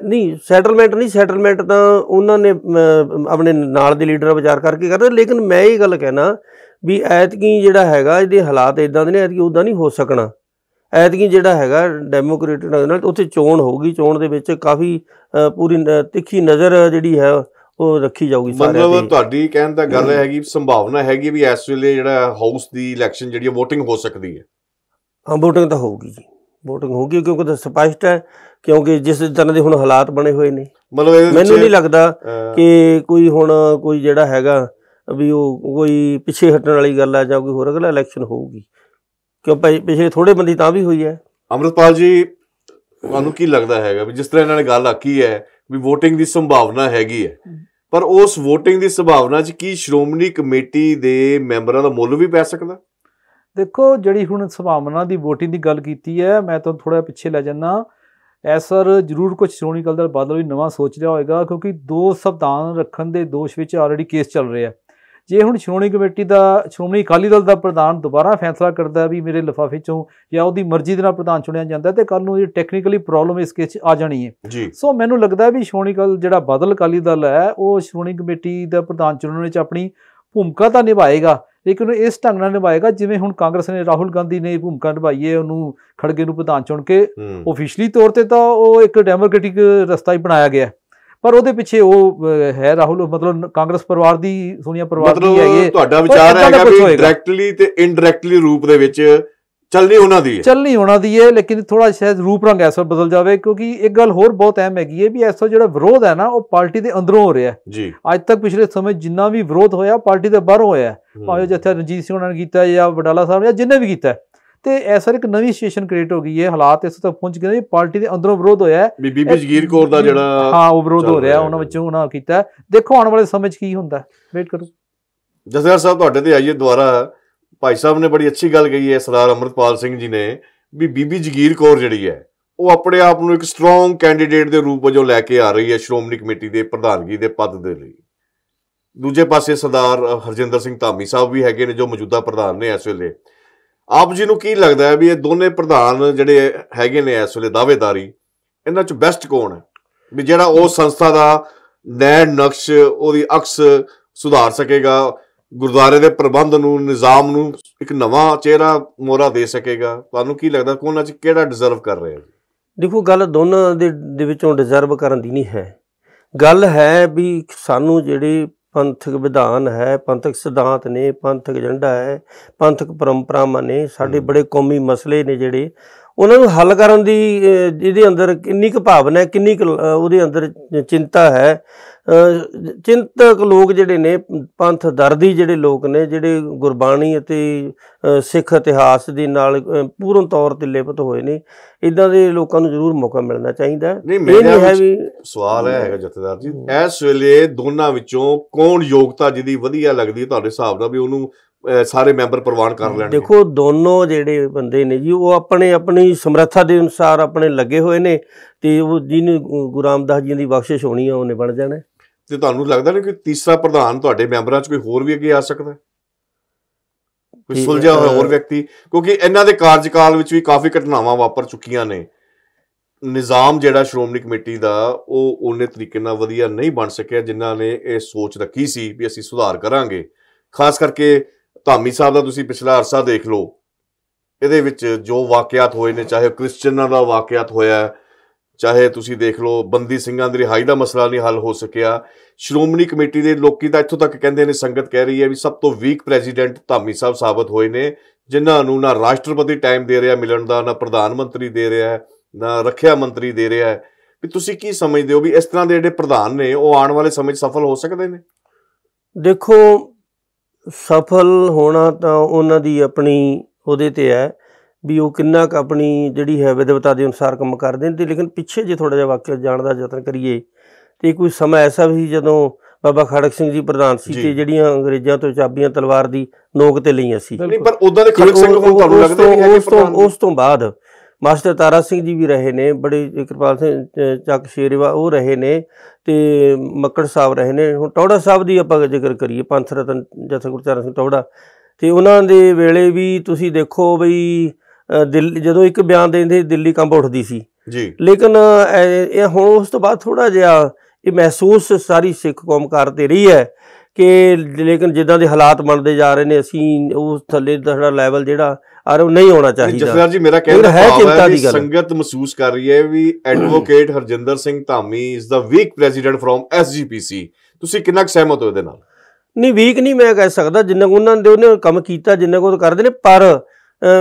ਨਹੀਂ ਸੈਟਲਮੈਂਟ ਨਹੀਂ ਸੈਟਲਮੈਂਟ ਤਾਂ ਉਹਨਾਂ ਨੇ ਆਪਣੇ ਨਾਲ ਦੇ ਲੀਡਰ ਵਿਚਾਰ ਕਰਕੇ ਕਰਦੇ ਲੇਕਿਨ ਮੈਂ ਇਹ ਗੱਲ ਕਹਿਣਾ ਵੀ ਐਤਕੀ ਜਿਹੜਾ ਹੈਗਾ ਇਹਦੇ ਹਾਲਾਤ ਇਦਾਂ ਦੇ ਨੇ ਐਤਕੀ ਉਦਾਂ ਨਹੀਂ ਹੋ ਸਕਣਾ ਐਤਕੀ ਜਿਹੜਾ ਹੈਗਾ ਡੈਮੋਕ੍ਰੇਟਿਕ ਨਾਲ ਉੱਥੇ ਚੋਣ ਹੋਊਗੀ ਚੋਣ ਦੇ ਵਿੱਚ ਕਾਫੀ ਪੂਰੀ ਤਿੱਖੀ ਨਜ਼ਰ ਜਿਹੜੀ ਹੈ ਉਹ ਰੱਖੀ ਜਾਊਗੀ ਸਾਰੇ ਮਤਲਬ ਤੁਹਾਡੀ ਕਹਿਣ ਦਾ ਗੱਲ ਹੈਗੀ ਸੰਭਾਵਨਾ ਹੈਗੀ ਵੀ ਇਸ ਵੇਲੇ ਜਿਹੜਾ ਹਾਊਸ ਦੀ ਇਲੈਕਸ਼ਨ ਜਿਹੜੀ VOTING ਹੋ ਸਕਦੀ ਹੈ ਹਾਂ VOTING ਤਾਂ ਹੋਊਗੀ ਜੀ VOTING ਹੋਊਗੀ ਕਿਉਂਕਿ ਤਾਂ ਸਪਸ਼ਟ ਹੈ ਕਿਉਂਕਿ ਜਿਸ ਤਰ੍ਹਾਂ ਦੇ ਹੁਣ ਹਾਲਾਤ ਬਣੇ ਹੋਏ ਨੇ ਮਤਲਬ ਮੈਨੂੰ ਨਹੀਂ ਲੱਗਦਾ ਕਿ ਕੋਈ ਹੁਣ ਕੋਈ ਜਿਹੜਾ ਹੈਗਾ ਵੀ ਉਹ ਕੋਈ ਪਿੱਛੇ ਹਟਣ ਵਾਲੀ ਗੱਲ ਆ ਜਾਂ ਕੋਈ ਹੋਰ ਅਗਲਾ ਇਲੈਕਸ਼ਨ ਹੋਊਗੀ ਕਿਉਂ ਪਿਛਲੇ ਥੋੜੇ ਬੰਦੀ ਤਾਂ ਵੀ ਹੋਈ ਹੈ ਅਮਰਪਾਲ ਜੀ ਤੁਹਾਨੂੰ ਕੀ ਲੱਗਦਾ ਹੈਗਾ ਵੀ ਜਿਸ ਤਰ੍ਹਾਂ ਇਹਨਾਂ ਨੇ ਗੱਲ ਆਕੀ ਹੈ ਵੀ VOTING ਦੀ ਸੰਭਾਵਨਾ ਹੈਗੀ ਹੈ ਪਰ ਉਸ VOTING ਦੀ ਸੰਭਾਵਨਾ 'ਚ ਕੀ ਸ਼੍ਰੋਮਣੀ ਕਮੇਟੀ ਦੇ ਮੈਂਬਰਾਂ ਦਾ ਮੁੱਲ ਵੀ ਪੈ ਸਕਦਾ ਦੇਖੋ ਜਿਹੜੀ ਹੁਣ ਸੰਭਾਵਨਾ ਦੀ VOTING ਦੀ ਗੱਲ ਕੀਤੀ ਹੈ ਮੈਂ ਤੁਹਾਨੂੰ ਥੋੜਾ ਪਿੱਛੇ ਲੈ ਜਾਣਾ ਐਸਰ ਜ਼ਰੂਰ ਕੁਝ ਸ਼੍ਰੋਮਣੀ ਕਲਦਰ ਬਾਦਲ ਵੀ ਨਵਾਂ ਸੋਚ ਰਿਹਾ ਹੋਵੇਗਾ ਕਿਉਂਕਿ ਦੋ ਸਬਦਾਨ ਰੱਖਣ ਦੇ ਦੋਸ਼ ਵਿੱਚ ਆਲਰੇਡੀ ਕੇਸ ਚੱਲ ਰਿਹਾ ਹੈ ਜੇ ਹੁਣ ਸ਼੍ਰੋਮਣੀ ਕਮੇਟੀ ਦਾ ਸ਼੍ਰੋਮਣੀ ਅਕਾਲੀ ਦਲ ਦਾ ਪ੍ਰਧਾਨ ਦੁਬਾਰਾ ਫੈਸਲਾ ਕਰਦਾ ਵੀ ਮੇਰੇ ਲਫਾਫੇ ਚੋਂ ਜਾਂ ਉਹਦੀ ਮਰਜ਼ੀ ਦੇ ਨਾਲ ਪ੍ਰਧਾਨ ਚੁਣਿਆ ਜਾਂਦਾ ਤੇ ਕੱਲ ਨੂੰ ਇਹ ਟੈਕਨੀਕਲੀ ਪ੍ਰੋਬਲਮ ਇਸ ਕੇਸ 'ਚ ਆ ਜਾਣੀ ਹੈ ਸੋ ਮੈਨੂੰ ਲੱਗਦਾ ਵੀ ਸ਼੍ਰੋਮਣੀ ਕਲ ਜਿਹੜਾ ਬਦਲ ਅਕਾਲੀ ਦਲ ਹੈ ਉਹ ਸ਼੍ਰੋਮਣੀ ਕਮੇਟੀ ਦਾ ਪ੍ਰਧਾਨ ਚੁਣਨ ਵਿੱਚ ਆਪਣੀ ਭੂਮਿਕਾ ਤਾਂ ਨਿਭਾਏਗਾ ਲੇਕਿਨ ਇਸ ਢੰਗ ਨਾਲ ਨਿਭਾਏਗਾ ਜਿਵੇਂ ਹੁਣ ਕਾਂਗਰਸ ਨੇ ਰਾਹੁਲ ਗਾਂਧੀ ਨੇ ਭੂਮਿਕਾ ਨਿਭਾਈ ਹੈ ਉਹਨੂੰ ਖੜਗੇ ਨੂੰ ਪ੍ਰਧਾਨ ਚੁਣ ਕੇ ਆਫੀਸ਼ੀਅਲੀ ਤੌਰ ਤੇ ਤਾਂ ਉਹ ਇੱਕ ਡੈਮੋਕ੍ਰੈਟਿਕ ਰਸਤਾ ਹੀ ਬਣਾਇਆ ਗਿਆ ਪਰ ਉਹਦੇ ਪਿੱਛੇ ਉਹ ਹੈ ਰਾਹੁਲ ਮਤਲਬ ਕਾਂਗਰਸ ਪਰਿਵਾਰ ਦੀ ਸੋਨੀਆ ਪਰਿਵਾਰ ਦੀ ਹੈ ਇਹ ਤੁਹਾਡਾ ਵਿਚਾਰ ਹੈਗਾ ਵੀ ਡਾਇਰੈਕਟਲੀ ਤੇ ਇਨਡਾਇਰੈਕਟਲੀ ਰੂਪ ਦੇ ਵਿੱਚ ਚੱਲਣੀ ਉਹਨਾਂ ਦੀ ਹੈ ਚੱਲਣੀ ਉਹਨਾਂ ਦੀ ਹੈ ਲੇਕਿਨ ਥੋੜਾ ਸ਼ਾਇਦ ਰੂਪ ਰੰਗ ਐਸਾ ਬਦਲ ਜਾਵੇ ਕਿਉਂਕਿ ਇੱਕ ਗੱਲ ਹੋਰ ਬਹੁਤ ਅਹਿਮ ਹੈਗੀ ਹੈ ਵੀ ਐਸਾ ਜਿਹੜਾ ਵਿਰੋਧ ਹੈ ਨਾ ਉਹ ਪਾਰਟੀ ਦੇ ਅੰਦਰੋਂ ਹੋ ਰਿਹਾ ਹੈ ਅੱਜ ਤੱਕ ਪਿਛਲੇ ਸਮੇਂ ਜਿੰਨਾ ਵੀ ਵਿਰੋਧ ਹੋਇਆ ਪਾਰਟੀ ਦੇ ਬਾਹਰ ਹੋਇਆ ਭਾਵੇਂ ਜਿੱਥੇ ਰਣਜੀਤ ਸਿੰਘ ਉਹਨਾਂ ਨੇ ਕੀਤਾ ਜਾਂ ਵਡਾਲਾ ਸਾਹਿਬ ਨੇ ਜਿੰਨੇ ਵੀ ਕੀਤਾ ਤੇ ਵਾਰ ਇੱਕ ਨਵੀਂ ਸਿਚੁਏਸ਼ਨ ਕ੍ਰੀਏਟ ਹੋ ਗਈ ਹੈ ਹਾਲਾਤ ਇਸ ਤੱਕ ਪਹੁੰਚ ਗਏ ਨੇ ਪਾਰਟੀ ਦੇ ਅੰਦਰੋਂ ਵਿਰੋਧ ਹੋਇਆ ਹੈ ਬੀਬੀ ਜਗੀਰ ਕੌਰ ਦਾ ਜਿਹੜਾ ਹਾਂ ਉਹ ਵਿਰੋਧ ਹੋ ਰਿਹਾ ਉਹਨਾਂ ਵਿੱਚੋਂ ਉਹਨਾਂ ਕੀਤਾ ਦੇਖੋ ਆਉਣ ਵਾਲੇ ਸਮੇਂ 'ਚ ਕੀ ਹੁੰਦਾ ਵੇਟ ਕਰੋ ਜਸਰ ਸਾਹਿਬ ਤੁਹਾਡੇ ਤੇ ਆਈਏ ਦੁਬਾਰਾ ਭਾਈ ਸਾਹਿਬ ਨੇ ਬੜੀ ਅੱਛੀ ਗੱਲ ਕਹੀ ਹੈ ਸਰਦਾਰ ਅਮਰਪਾਲ ਸਿੰਘ ਜੀ ਨੇ ਵੀ ਬੀਬੀ ਜਗੀਰ ਕੌਰ ਜਿਹੜੀ ਹੈ ਉਹ ਆਪਣੇ ਆਪ ਨੂੰ ਇੱਕ ਸਟਰੋਂਗ ਕੈਂਡੀਡੇਟ ਦੇ ਰੂਪ ਵਜੋਂ ਲੈ ਕੇ ਆ ਰਹੀ ਹੈ ਸ਼੍ਰੋਮਣੀ ਕਮੇਟੀ ਦੇ ਪ੍ਰਧਾਨਗੀ ਦੇ ਪਦ ਦੇ ਲਈ ਦੂਜੇ ਪਾਸੇ ਸਰਦਾਰ ਹਰਜਿੰਦਰ ਸਿੰਘ ਧਾਮੀ ਸਾਹਿਬ ਵੀ ਹੈਗੇ ਨੇ ਜੋ ਮੌਜੂਦਾ ਪ੍ਰਧਾਨ ਨੇ ਇਸ ਵੇਲੇ ਆਪ ਜੀ ਨੂੰ ਕੀ ਲੱਗਦਾ ਹੈ ਵੀ ਇਹ ਦੋਨੇ ਪ੍ਰਧਾਨ ਜਿਹੜੇ ਹੈਗੇ ਨੇ ਇਸ ਵੇਲੇ ਦਾਅਵੇਦਾਰੀ ਇਹਨਾਂ ਚ ਬੈਸਟ ਕੌਣ ਹੈ ਵੀ ਜਿਹੜਾ ਉਹ ਸੰਸਥਾ ਦਾ ਨੈਣ ਨਕਸ਼ ਉਹਦੀ ਅਕਸ ਸੁਧਾਰ ਸਕੇਗਾ ਗੁਰਦਾਰੇ ਦੇ ਪ੍ਰਬੰਧ ਨੂੰ ਨਿਜ਼ਾਮ ਨੂੰ ਇੱਕ ਨਵਾਂ ਚਿਹਰਾ ਮੋਰਾ ਦੇ ਸਕੇਗਾ ਤੁਹਾਨੂੰ ਕੀ ਲੱਗਦਾ ਕੋਣ ਅੱਜ ਕਿਹੜਾ ਡਿਜ਼ਰਵ ਕਰ ਰਿਹਾ ਹੈ ਦੇਖੋ ਗੱਲ ਦੋਨਾਂ ਦੇ ਦੇ ਵਿੱਚੋਂ ਡਿਜ਼ਰਵ ਕਰਨ ਦੀ ਨਹੀਂ ਹੈ ਗੱਲ ਹੈ ਵੀ ਸਾਨੂੰ ਜਿਹੜੇ ਪੰਥਕ ਵਿਧਾਨ ਹੈ ਪੰਥਕ ਸਿਧਾਂਤ ਨੇ ਪੰਥਕ ਝੰਡਾ ਹੈ ਪੰਥਕ ਪਰੰਪਰਾਵਾਂ ਨੇ ਸਾਡੇ ਬੜੇ ਕੌਮੀ ਮਸਲੇ ਨੇ ਜਿਹੜੇ ਉਹਨਾਂ ਨੂੰ ਹੱਲ ਕਰਨ ਦੀ ਇਹਦੇ ਅੰਦਰ ਕਿੰਨੀ ਕੁ ਭਾਵਨਾ ਹੈ ਕਿੰਨੀ ਕੁ ਉਹਦੇ ਅੰਦਰ ਚਿੰਤਾ ਹੈ ਚਿੰਤਕ ਲੋਕ ਜਿਹੜੇ ਨੇ ਪੰਥ ਦਰਦੀ ਜਿਹੜੇ ਲੋਕ ਨੇ ਜਿਹੜੇ ਗੁਰਬਾਣੀ ਅਤੇ ਸਿੱਖ ਇਤਿਹਾਸ ਦੇ ਨਾਲ ਪੂਰਨ ਤੌਰ ਤੇ ਲੇਪਤ ਹੋਏ ਨੇ ਇਦਾਂ ਦੇ ਲੋਕਾਂ ਨੂੰ ਜ਼ਰੂਰ ਮੌਕਾ ਮਿਲਣਾ ਚਾਹੀਦਾ ਇਹ ਨਹੀਂ ਹੈ ਵੀ ਸਵਾਲ ਹੈ ਹੈਗਾ ਜਥੇਦਾਰ ਜੀ ਇਸ ਵੇਲੇ ਦੋਨਾਂ ਵਿੱਚੋਂ ਕੌਣ ਯੋਗਤਾ ਜਿਹਦੀ ਵਧੀਆ ਲੱਗਦੀ ਤੁਹਾਡੇ ਹਿਸਾਬ ਨਾਲ ਵੀ ਉਹਨੂੰ ਸਾਰੇ ਮੈਂਬਰ ਪ੍ਰਵਾਨ ਕਰ ਲੈਣਗੇ ਦੇਖੋ ਦੋਨੋਂ ਜਿਹੜੇ ਬੰਦੇ ਨੇ ਜੀ ਉਹ ਆਪਣੇ ਆਪਣੀ ਸਮਰੱਥਾ ਦੇ ਅਨੁਸਾਰ ਆਪਣੇ ਲੱਗੇ ਹੋਏ ਨੇ ਤੇ ਉਹ ਜਿਹਨੂੰ ਗੁਰੂ ਰਾਮਦਾਸ ਜੀ ਦੀ ਬਖਸ਼ਿਸ਼ ਹੋਣੀ ਆ ਉਹਨੇ ਬਣ ਜਾਣਾ ਤੇ ਤੁਹਾਨੂੰ ਲੱਗਦਾ ਨਹੀਂ ਕਿ ਤੀਸਰਾ ਪ੍ਰਧਾਨ ਤੁਹਾਡੇ ਮੈਂਬਰਾਂ 'ਚ ਕੋਈ ਹੋਰ ਵੀ ਅੱਗੇ ਆ ਸਕਦਾ ਕੋਈ ਸੁਲਝਿਆ ਹੋਇਆ ਹੋਰ ਵਿਅਕਤੀ ਕਿਉਂਕਿ ਇਹਨਾਂ ਦੇ ਕਾਰਜਕਾਲ ਵਿੱਚ ਵੀ ਕਾਫੀ ਘਟਨਾਵਾਂ ਵਾਪਰ ਚੁੱਕੀਆਂ ਨੇ ਨਿਜ਼ਾਮ ਜਿਹੜਾ ਸ਼੍ਰੋਮਣੀ ਕਮੇਟੀ ਦਾ ਉਹ ਉਹਨੇ ਤਰੀਕੇ ਨਾਲ ਵਧੀਆ ਨਹੀਂ ਬਣ ਸਕਿਆ ਜਿਨ੍ਹਾਂ ਨੇ ਇਹ ਸੋਚ ਰੱਖੀ ਸੀ ਵੀ ਅਸੀਂ ਸੁਧਾਰ ਕਰਾਂਗੇ ਖਾਸ ਕਰਕੇ ਧਾਮੀ ਸਾਹਿਬ ਦਾ ਤੁਸੀਂ ਪਿਛਲਾ ਅਰਸਾ ਦੇਖ ਲਓ ਇਹਦੇ ਵਿੱਚ ਜੋ ਵਾਕਿਆਤ ਹੋਏ ਨੇ ਚਾਹੇ ਕ੍ਰਿਸਚੀਅਨਾਂ ਦਾ ਵਾਕਿਆਤ ਹੋਇਆ ਚਾਹੇ ਤੁਸੀਂ ਦੇਖ ਲਓ ਬੰਦੀ ਸਿੰਘਾਂ ਦੀ ਰਿਹਾਈ ਦਾ ਮਸਲਾ ਨਹੀਂ ਹੱਲ ਹੋ ਸਕਿਆ ਸ਼੍ਰੋਮਣੀ ਕਮੇਟੀ ਦੇ ਲੋਕੀ ਤਾਂ ਇੱਥੋਂ ਤੱਕ ਕਹਿੰਦੇ ਨੇ ਸੰਗਤ ਕਹਿ ਰਹੀ ਹੈ ਵੀ ਸਭ ਤੋਂ ਵੀਕ ਪ੍ਰੈਜ਼ੀਡੈਂਟ ਧਾਮੀ ਸਾਹਿਬ ਸਾਬਤ ਹੋਏ ਨੇ ਜਿਨ੍ਹਾਂ ਨੂੰ ਨਾ ਰਾਸ਼ਟਰਪਤੀ ਟਾਈਮ ਦੇ ਰਿਹਾ ਮਿਲਣ ਦਾ ਨਾ ਪ੍ਰਧਾਨ ਮੰਤਰੀ ਦੇ ਰਿਹਾ ਨਾ ਰੱਖਿਆ ਮੰਤਰੀ ਦੇ ਰਿਹਾ ਵੀ ਤੁਸੀਂ ਕੀ ਸਮਝਦੇ ਹੋ ਵੀ ਇਸ ਤਰ੍ਹਾਂ ਦੇ ਜਿਹੜੇ ਪ੍ਰਧਾਨ ਨੇ ਉਹ ਆਉਣ ਵਾਲੇ ਸਮੇਂ 'ਚ ਸਫਲ ਹੋ ਸਕਦੇ ਨੇ ਦੇਖੋ ਸਫਲ ਹੋਣਾ ਤਾਂ ਉਹਨਾਂ ਦੀ ਆਪਣੀ ਉਹਦੇ ਤੇ ਹੈ ਵੀ ਉਹ ਕਿੰਨਾ ਕੁ ਆਪਣੀ ਜਿਹੜੀ ਹੈ ਵਿਦਵਤਾ ਦੇ ਅਨੁਸਾਰ ਕੰਮ ਕਰਦੇ ਨੇ ਤੇ ਲੇਕਿਨ ਪਿੱਛੇ ਜੇ ਥੋੜਾ ਜਿਹਾ ਵਾਕਿਆ ਜਾਣ ਦਾ ਯਤਨ ਕਰੀਏ ਤੇ ਕੋਈ ਸਮਾਂ ਐਸਾ ਵੀ ਜਦੋਂ ਬਾਬਾ ਖੜਕ ਸਿੰਘ ਜੀ ਪ੍ਰਧਾਨ ਸੀ ਤੇ ਜਿਹੜੀਆਂ ਅੰਗਰੇਜ਼ਾਂ ਤੋਂ ਚਾਬੀਆਂ ਤਲਵਾਰ ਦੀ ਨੋਕ ਤੇ ਲਈਆਂ ਸੀ ਨਹੀਂ ਪਰ ਉਦਾਂ ਦੇ ਖੜਕ ਸਿੰਘ ਹੁਣ ਤੁਹਾਨੂੰ ਲੱਗਦਾ ਵੀ ਹੈ ਤੋਂ ਉਸ ਤੋਂ ਬਾਅਦ ਮਾਸਟਰ ਤਾਰਾ ਸਿੰਘ ਜੀ ਵੀ ਰਹੇ ਨੇ ਬੜੇ ਕਿਰਪਾਲ ਸਿੰਘ ਚੱਕ ਸ਼ੇਰਵਾ ਉਹ ਰਹੇ ਨੇ ਤੇ ਮੱਕੜ ਸਾਹਿਬ ਰਹੇ ਨੇ ਹੁਣ ਟੌੜਾ ਸਾਹਿਬ ਦੀ ਆਪਾਂ ਜ਼ਿਕਰ ਕਰੀਏ ਪੰਥ ਰਤਨ ਜਥਗੁਰੂ ਚਰਨ ਸਿੰਘ ਟੌੜਾ ਤੇ ਉਹਨਾਂ ਦੇ ਵੇਲੇ ਵੀ ਤੁਸੀਂ ਦੇਖੋ ਬਈ ਦਿੱਲੀ ਜਦੋਂ ਇੱਕ ਬਿਆਨ ਦੇਂਦੇ ਦਿੱਲੀ ਕੰਬ ਉੱਠਦੀ ਸੀ ਜੀ ਲੇਕਿਨ ਇਹ ਹੁਣ ਉਸ ਤੋਂ ਬਾਅਦ ਥੋੜਾ ਜਿਹਾ ਇਹ ਮਹਿਸੂਸ ਸਾਰੀ ਸਿੱਖ ਕੌਮ ਕਰਦੇ ਰਹੀ ਹੈ ਕਿ ਲੇਕਿਨ ਜਿੱਦਾਂ ਦੇ ਹਾਲਾਤ ਬਣਦੇ ਜਾ ਰਹੇ ਨੇ ਅਸੀਂ ਉਸ ਥੱਲੇ ਦਾ ਥੋੜਾ ਲੈਵਲ ਜਿਹੜਾ ਆਰ ਉਹ ਨਹੀਂ ਹੋਣਾ ਚਾਹੀਦਾ ਜਸਵੀਰ ਜੀ ਮੇਰਾ ਕਹਿਣਾ ਹੈ ਚਿੰਤਾ ਦੀ ਗੱਲ ਸੰਗਤ ਮਹਿਸੂਸ ਕਰ ਰਹੀ ਹੈ ਵੀ advocate Harjinder Singh Dhami is the vice president from SGPC ਤੁਸੀਂ ਕਿੰਨਾ ਸਹਿਮਤ ਹੋ ਇਹਦੇ ਨਾਲ ਨਹੀਂ ਵੀਕ ਨਹੀਂ ਮੈਂ ਕਹਿ ਸਕਦਾ ਜਿੰਨਾ ਉਹਨਾਂ ਦੇ ਉਹਨੇ ਕੰਮ ਕੀਤਾ ਜਿੰਨਾ ਕੋ ਕਰਦੇ ਨੇ ਪਰ